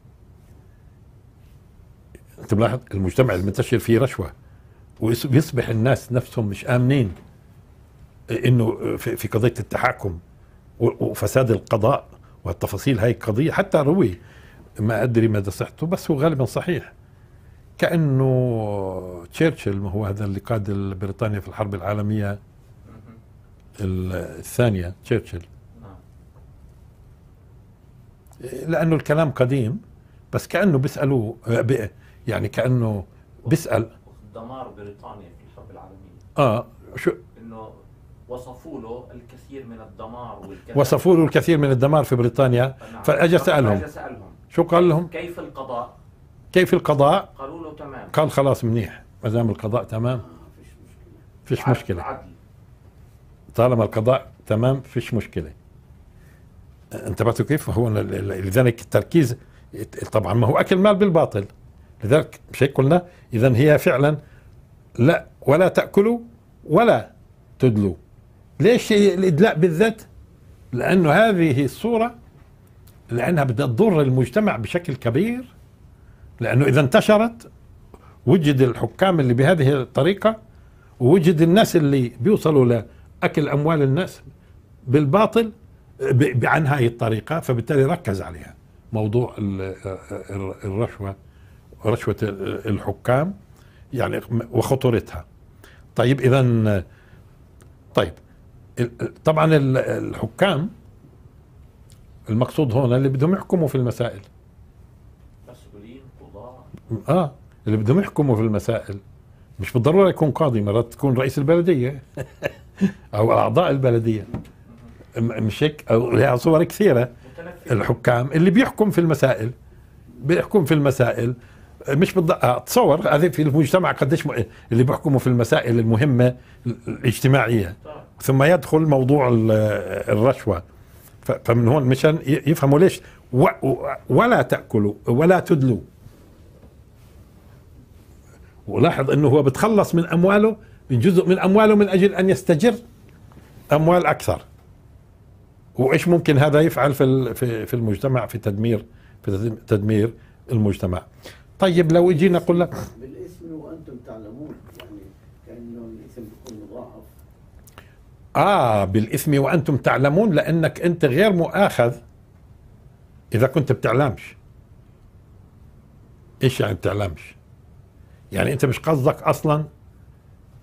انت ملاحظ المجتمع اللي بنتشر فيه رشوه ويصبح الناس نفسهم مش امنين انه في قضيه التحاكم وفساد القضاء والتفاصيل هاي القضيه حتى روي ما ادري مدى صحته بس هو غالبا صحيح كانه تشرشل ما هو هذا اللي قاد بريطانيا في الحرب العالميه الثانيه تشرشل لانه الكلام قديم بس كانه بيسالوه آه، يعني كانه بيسال دمار بريطانيا في الحرب العالميه اه شو انه وصفوا له الكثير من الدمار وصفوا له الكثير من الدمار في بريطانيا نعم. فاجى سالهم فأجى سالهم شو قال لهم؟ كيف القضاء كيف القضاء قالوا له تمام قال خلاص منيح ما دام القضاء تمام فيش مشكله عدل. طالما القضاء تمام فيش مشكله انتبهتوا كيف هو لذلك التركيز طبعا ما هو اكل مال بالباطل لذلك مش قلنا اذا هي فعلا لا ولا تاكلوا ولا تدلوا ليش الادلاء بالذات لانه هذه الصوره لانها بدها تضر المجتمع بشكل كبير لأنه إذا انتشرت وجد الحكام اللي بهذه الطريقة ووجد الناس اللي بيوصلوا لأكل أموال الناس بالباطل عن هذه الطريقة فبالتالي ركز عليها موضوع الرشوة رشوة الحكام يعني وخطورتها طيب إذا طيب طبعا الحكام المقصود هنا اللي بدهم يحكموا في المسائل اه اللي بدهم يحكموا في المسائل مش بالضروره يكون قاضي مرات تكون رئيس البلديه او اعضاء البلديه مش هيك او لها صور كثيره الحكام اللي بيحكم في المسائل بيحكم في المسائل مش بالضبط آه، تصور هذا في المجتمع قديش م... اللي بيحكموا في المسائل المهمه الاجتماعيه ثم يدخل موضوع الرشوه فمن هون مشان يفهموا ليش ولا تاكلوا ولا تدلوا ولاحظ انه هو بتخلص من امواله من جزء من امواله من اجل ان يستجر اموال اكثر وايش ممكن هذا يفعل في في المجتمع في تدمير في تدمير المجتمع طيب لو اجينا قلنا بالاسم وانتم تعلمون يعني كانه بيكون مضاعف اه بالاثم وانتم تعلمون لانك انت غير مؤاخذ اذا كنت بتعلمش ايش يعني بتعلمش يعني انت مش قصدك اصلا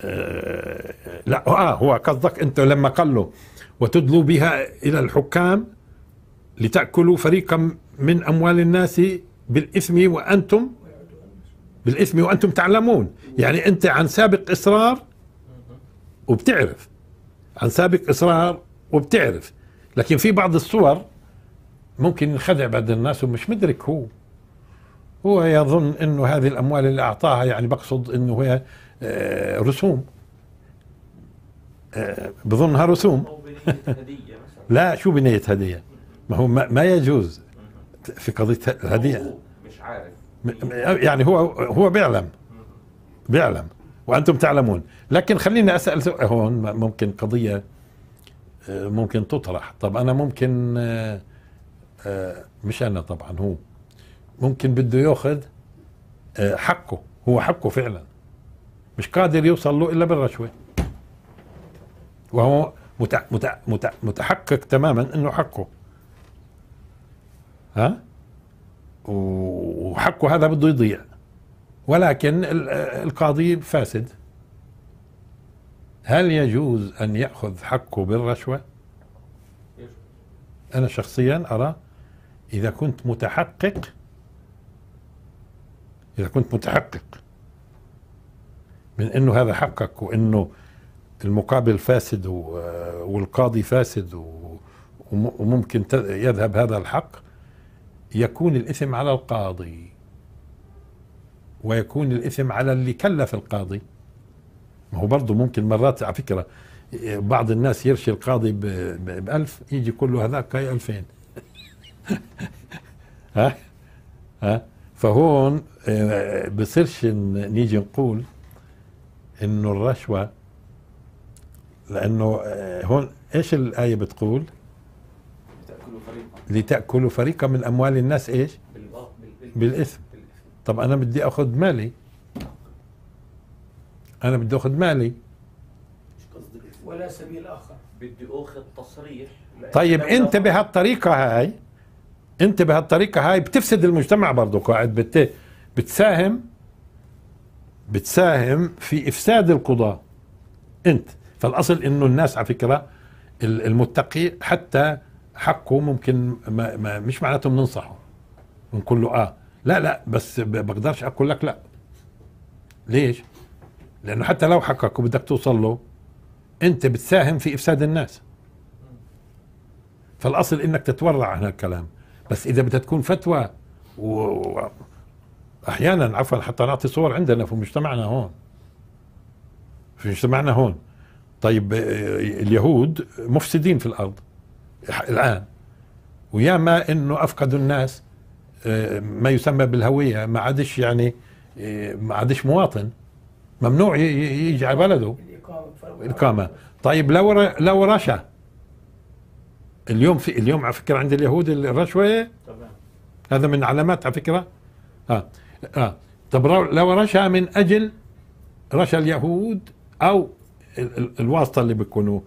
آه، لا اه هو قصدك انت لما قال له وتدلوا بها الى الحكام لتاكلوا فريقا من اموال الناس بالاثم وانتم بالاثم وانتم تعلمون يعني انت عن سابق اصرار وبتعرف عن سابق اصرار وبتعرف لكن في بعض الصور ممكن ينخدع بعض الناس ومش مدرك هو هو يظن انه هذه الاموال اللي اعطاها يعني بقصد انه هي آه، رسوم آه، بظنها رسوم لا شو بنية هدية ما هو ما يجوز في قضية الهدية مش عارف يعني هو هو بيعلم بيعلم وانتم تعلمون لكن خليني اسال هون ممكن قضيه آه، ممكن تطرح طب انا ممكن مش انا طبعا هو ممكن بده ياخذ آه، حقه هو حقه فعلا مش قادر يوصل له الا بالرشوه وهو متحقق تماما انه حقه ها وحقه هذا بده يضيع ولكن القاضي فاسد هل يجوز ان ياخذ حقه بالرشوه انا شخصيا ارى اذا كنت متحقق اذا كنت متحقق من انه هذا حقك وانه المقابل فاسد والقاضي فاسد وممكن يذهب هذا الحق يكون الاثم على القاضي ويكون الاثم على اللي كلف القاضي ما هو برضه ممكن مرات على فكره بعض الناس يرشي القاضي ب 1000 يجي يقول له هذاك هي 2000 ها ها فهون آه، بصيرش نيجي نقول انه الرشوه لانه آه، هون ايش الايه بتقول؟ لتاكلوا فريقا لتاكلوا فريقا من اموال الناس ايش؟ بالاثم طب انا بدي اخذ مالي انا بدي اخذ مالي ولا سبيل اخر بدي اخذ تصريح طيب انت بهالطريقه هاي انت بهالطريقه هاي بتفسد المجتمع برضه قاعد بتي بتساهم بتساهم في افساد القضاه انت فالاصل انه الناس على فكره المتقي حتى حقه ممكن ما ما مش معناته بننصحه بنقول له اه لا لا بس بقدرش اقول لك لا ليش؟ لانه حتى لو حقك وبدك توصل له انت بتساهم في افساد الناس فالاصل انك تتورع عن هالكلام بس اذا بدها تكون فتوى و... احيانا عفوا حتى نعطي صور عندنا في مجتمعنا هون في مجتمعنا هون طيب آه، اليهود مفسدين في الارض الان وياما انه افقدوا الناس آه، ما يسمى بالهويه ما عادش يعني آه، ما عادش مواطن ممنوع يجي على بلده الإقامة طيب لو لو رشا اليوم في اليوم على فكرة عند اليهود الرشوة هذا من علامات على فكرة ها آه. آه. طب لو رشا من أجل رشا اليهود أو الواسطة اللي بيكونوا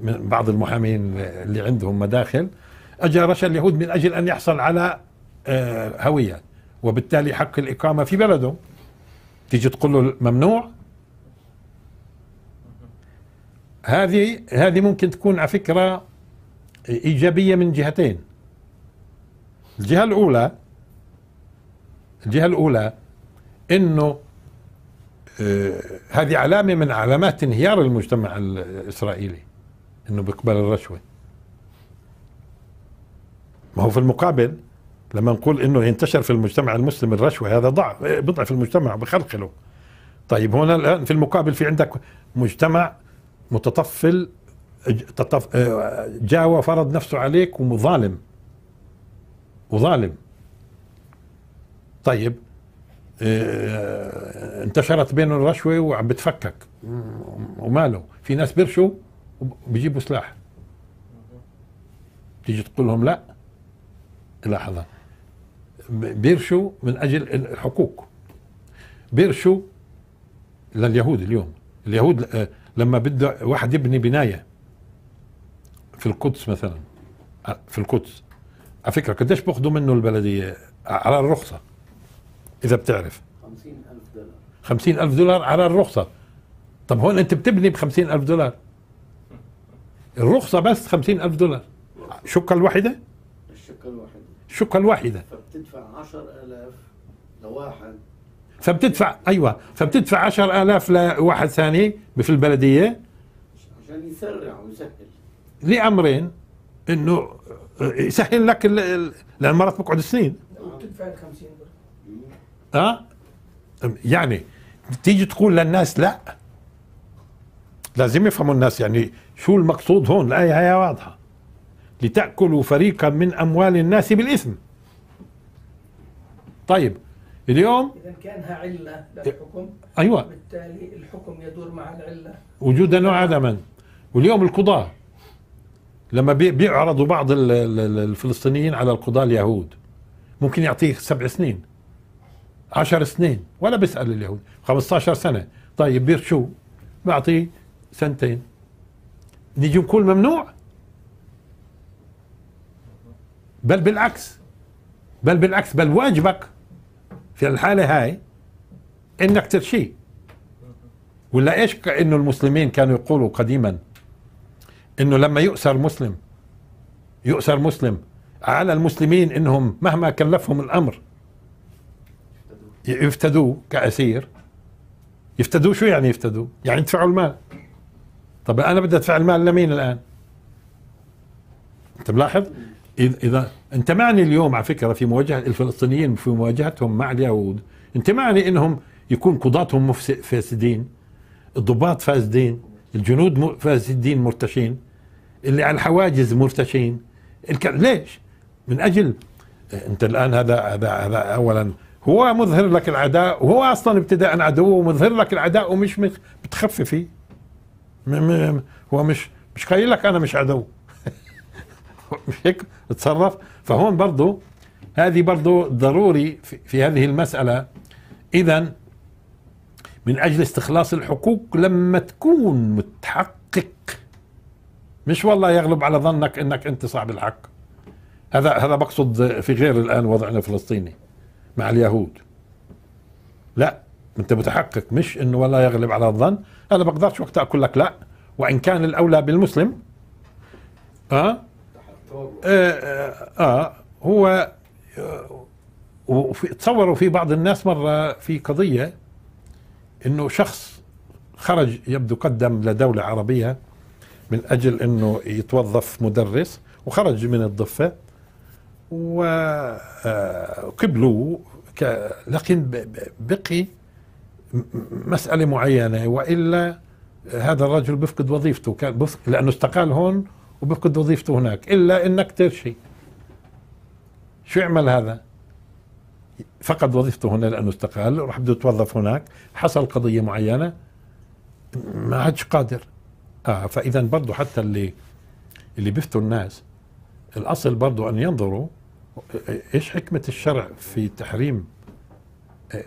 من بعض المحامين اللي عندهم مداخل اجى رشا اليهود من أجل أن يحصل على آه، هوية وبالتالي حق الإقامة في بلده تيجي تقول له ممنوع هذه هذه ممكن تكون على فكره ايجابيه من جهتين الجهه الاولى الجهة الأولى أنه آه، هذه علامة من علامات انهيار المجتمع الإسرائيلي أنه بيقبل الرشوة ما هو في المقابل لما نقول انه ينتشر في المجتمع المسلم الرشوه هذا ضعف بضعف المجتمع بخلخله طيب هنا الان في المقابل في عندك مجتمع متطفل آه، جاء وفرض نفسه عليك وظالم وظالم طيب اه انتشرت بينه الرشوه وعم بتفكك وماله في ناس بيرشوا وبيجيبوا سلاح تيجي تقول لهم لا لحظه بيرشوا من اجل الحقوق بيرشوا لليهود اليوم اليهود آه، لما بده واحد يبني بنايه في القدس مثلا آه، في القدس على فكره قديش بياخذوا منه البلديه على الرخصه إذا بتعرف 50000 دولار 50000 دولار على الرخصة طب هون أنت بتبني ب 50000 دولار الرخصة بس 50000 دولار شقة الواحدة؟ الشقة الواحدة الشقة الواحدة فبتدفع 10000 لواحد فبتدفع ايوه فبتدفع 10000 لواحد ثاني في البلديه عشان يسرع ويسهل لامرين انه يسهل لك لان مرات بقعد سنين وبتدفع ال 50 اه يعني تيجي تقول للناس لا لازم يفهموا الناس يعني شو المقصود هون الآية هي واضحة لتأكلوا فريقا من أموال الناس بالإثم طيب اليوم إذا كانها علة للحكم أيوة بالتالي الحكم يدور مع العلة وجودا وعدما واليوم القضاة لما بيعرضوا بعض الفلسطينيين على القضاة اليهود ممكن يعطيه سبع سنين 10 سنين ولا بيسال اليهود 15 سنه طيب بير شو بعطي سنتين نيجي نقول ممنوع بل بالعكس بل بالعكس بل واجبك في الحاله هاي انك ترشيه ولا ايش انه المسلمين كانوا يقولوا قديما انه لما يؤسر مسلم يؤسر مسلم على المسلمين انهم مهما كلفهم الامر يفتدوه كأسير يفتدوه شو يعني يفتدوه؟ يعني يدفعوا المال طب أنا بدي أدفع المال لمين الآن؟ أنت ملاحظ؟ إذا أنت معني اليوم على فكرة في مواجهة الفلسطينيين في مواجهتهم مع اليهود أنت معني أنهم يكون قضاتهم فاسدين الضباط فاسدين الجنود فاسدين مرتشين اللي على الحواجز مرتشين ليش؟ من اجل انت الان هذا هذا هذا اولا هو مظهر لك العداء وهو اصلا ابتداء عدو ومظهر لك العداء ومش مخ... بتخفي فيه م... م... هو مش مش قايل لك انا مش عدو مش هيك تصرف فهون برضو هذه برضو ضروري في, في هذه المسألة إذا من أجل استخلاص الحقوق لما تكون متحقق مش والله يغلب على ظنك أنك أنت صاحب الحق هذا هذا بقصد في غير الآن وضعنا الفلسطيني مع اليهود لا انت متحقق مش انه ولا يغلب على الظن انا بقدرش وقتها اقول لك لا وان كان الاولى بالمسلم اه اه, آه, آه هو آه، وفي تصوروا في بعض الناس مره في قضيه انه شخص خرج يبدو قدم لدوله عربيه من اجل انه يتوظف مدرس وخرج من الضفه وقبلوا آه، لكن بقي مسألة معينة وإلا هذا الرجل بفقد وظيفته كان بف... لأنه استقال هون وبفقد وظيفته هناك إلا إنك ترشي شو يعمل هذا فقد وظيفته هنا لأنه استقال راح بده يتوظف هناك حصل قضية معينة ما عادش قادر آه فإذا برضه حتى اللي اللي بيفتوا الناس الأصل برضه أن ينظروا ايش حكمه الشرع في تحريم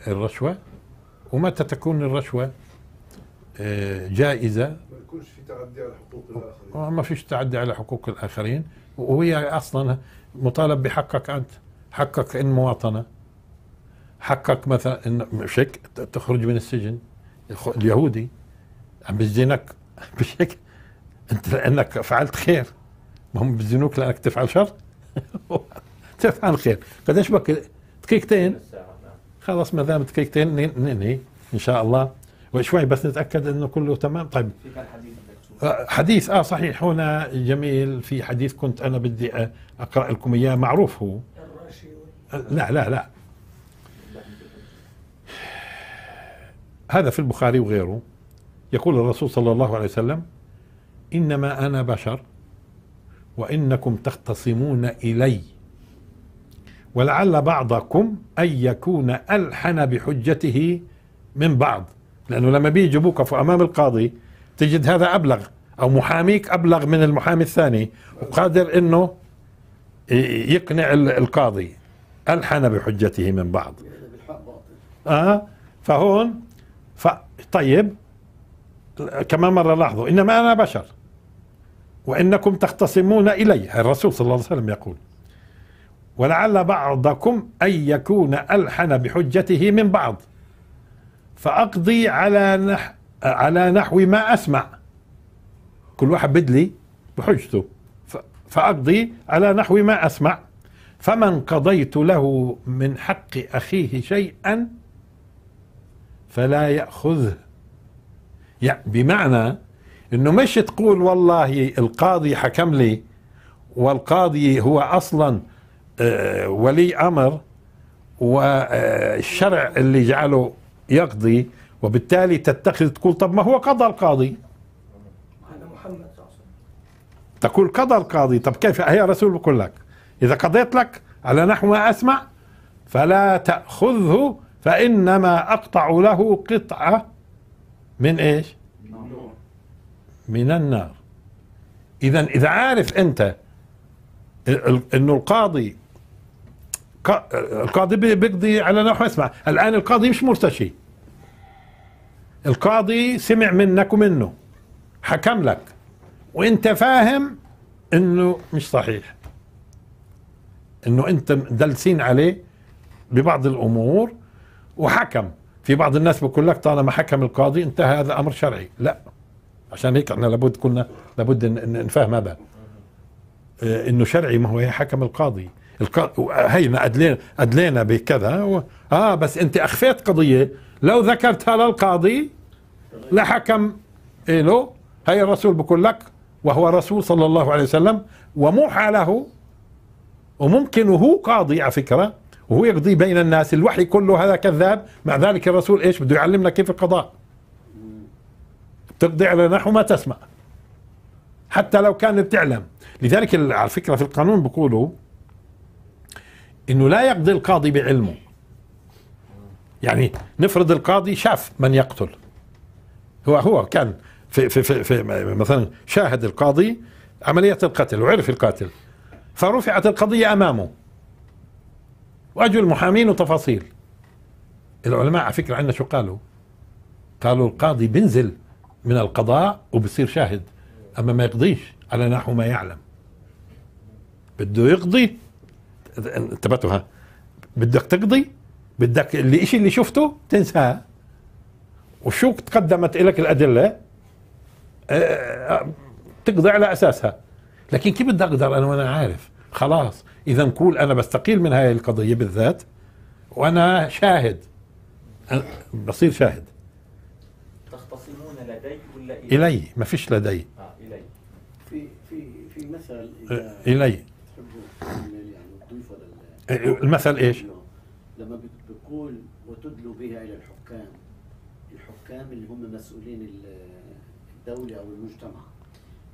الرشوه ومتى تكون الرشوه آه، جائزه ما يكونش في تعدي على حقوق الاخرين آه، ما فيش تعدي على حقوق الاخرين وهي اصلا مطالب بحقك انت حقك ان مواطنه حقك مثلا ان شك تخرج من السجن اليهودي عم بيزينك بشك انت لانك فعلت خير ما هم بيزينوك لانك تفعل شر تفعل خير قداش بك دقيقتين خلاص ما دام دقيقتين ننهي ان شاء الله وشوي بس نتاكد انه كله تمام طيب آه، حديث اه صحيح هنا جميل في حديث كنت انا بدي اقرا لكم اياه معروف هو لا لا لا هذا في البخاري وغيره يقول الرسول صلى الله عليه وسلم انما انا بشر وانكم تختصمون الي ولعل بعضكم أن يكون ألحن بحجته من بعض لأنه لما بيجي بوقف أمام القاضي تجد هذا أبلغ أو محاميك أبلغ من المحامي الثاني وقادر أنه يقنع القاضي ألحن بحجته من بعض آه فهون ف... طيب كمان مرة لاحظوا إنما أنا بشر وإنكم تختصمون إلي الرسول صلى الله عليه وسلم يقول ولعل بعضكم أن يكون ألحن بحجته من بعض فأقضي على نح على نحو ما أسمع كل واحد بدلي بحجته فأقضي على نحو ما أسمع فمن قضيت له من حق أخيه شيئا فلا يأخذه يعني بمعنى انه مش تقول والله القاضي حكم لي والقاضي هو اصلا آه، ولي امر والشرع اللي جعله يقضي وبالتالي تتخذ تقول طب ما هو قضى القاضي تقول قضى القاضي طب كيف هي رسول بقول لك إذا قضيت لك على نحو ما أسمع فلا تأخذه فإنما أقطع له قطعة من إيش من النار إذا إذا عارف أنت أنه القاضي القاضي بيقضي على نحو اسمع الآن القاضي مش مرتشي القاضي سمع منك ومنه حكم لك وانت فاهم انه مش صحيح انه انت دلسين عليه ببعض الامور وحكم في بعض الناس بيقول لك طالما حكم القاضي انتهى هذا امر شرعي لا عشان هيك احنا لابد كنا لابد نفهم هذا إيه، انه شرعي ما هو حكم القاضي هينا أدلينا, أدلينا بكذا و... آه بس أنت أخفيت قضية لو ذكرتها للقاضي لحكم إله له هي الرسول بقول لك وهو رسول صلى الله عليه وسلم وموحى له وممكن وهو قاضي على فكرة وهو يقضي بين الناس الوحي كله هذا كذاب مع ذلك الرسول إيش بده يعلمنا كيف القضاء تقضي على نحو ما تسمع حتى لو كانت تعلم لذلك على فكرة في القانون بيقولوا انه لا يقضي القاضي بعلمه يعني نفرض القاضي شاف من يقتل هو هو كان في في في, في مثلا شاهد القاضي عمليه القتل وعرف القاتل فرفعت القضيه امامه واجوا المحامين وتفاصيل العلماء على فكره عندنا شو قالوا؟ قالوا القاضي بينزل من القضاء وبصير شاهد اما ما يقضيش على نحو ما يعلم بده يقضي انتبهتوا بدك تقضي بدك الشيء اللي شفته تنساه وشو تقدمت لك الادله آه، آه، تقضي على اساسها لكن كيف بدي اقدر انا وانا عارف خلاص اذا قول انا بستقيل من هاي القضيه بالذات وانا شاهد بصير شاهد تختصمون لدي ولا الي؟ الي ما فيش لدي آه الي في في في مثل الي, الي المثل ايش؟ لما بتقول وتدلو بها الى الحكام الحكام اللي هم مسؤولين الدوله او المجتمع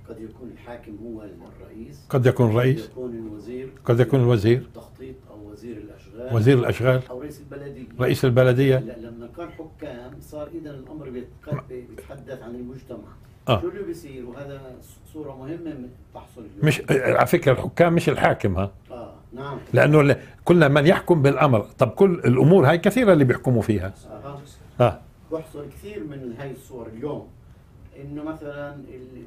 قد يكون الحاكم هو الرئيس قد يكون الرئيس قد يكون الوزير قد يكون الوزير تخطيط او وزير الاشغال وزير الاشغال او رئيس البلديه رئيس البلديه لا لما كان حكام صار اذا الامر بيتحدث عن المجتمع آه. شو اللي بيصير وهذا صوره مهمه تحصل مش على فكره الحكام مش الحاكم ها اه نعم لانه كل من يحكم بالامر طب كل الامور هاي كثيره اللي بيحكموا فيها أه. اه بحصل كثير من هاي الصور اليوم انه مثلا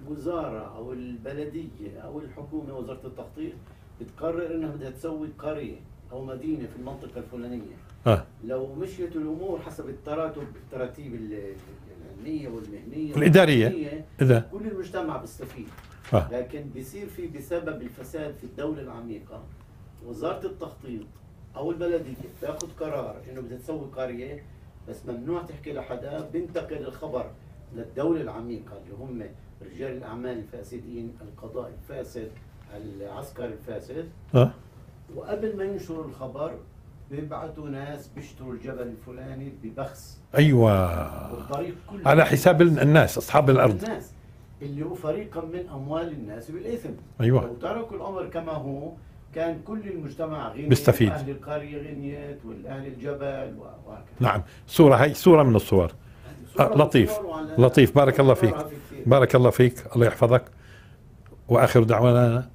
الوزاره او البلديه او الحكومه وزاره التخطيط بتقرر انها بدها تسوي قريه او مدينه في المنطقه الفلانيه آه. لو مشيت الامور حسب التراتب التراتيب العلميه والمهنيه الاداريه اذا كل المجتمع بيستفيد آه. لكن بيصير في بسبب الفساد في الدوله العميقه وزاره التخطيط او البلديه تاخذ قرار انه بدها تسوي قريه بس ممنوع تحكي لحدا بينتقل الخبر للدوله العميقه اللي هم رجال الاعمال الفاسدين، القضاء الفاسد، العسكر الفاسد أه؟ وقبل ما ينشروا الخبر بيبعتوا ناس بيشتروا الجبل الفلاني ببخس ايوه والطريق كله على حساب الناس اصحاب الارض الناس اللي هو فريقا من اموال الناس بالاثم ايوه لو تركوا الامر كما هو كان كل المجتمع غنيت بيستفيد اهل القريه غنيت والاهل الجبل وهكذا نعم صوره هي صوره من الصور صورة آه، لطيف من لطيف بارك الله فيك بارك الله فيك الله يحفظك واخر دعوانا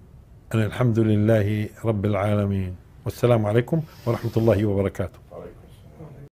ان الحمد لله رب العالمين والسلام عليكم ورحمه الله وبركاته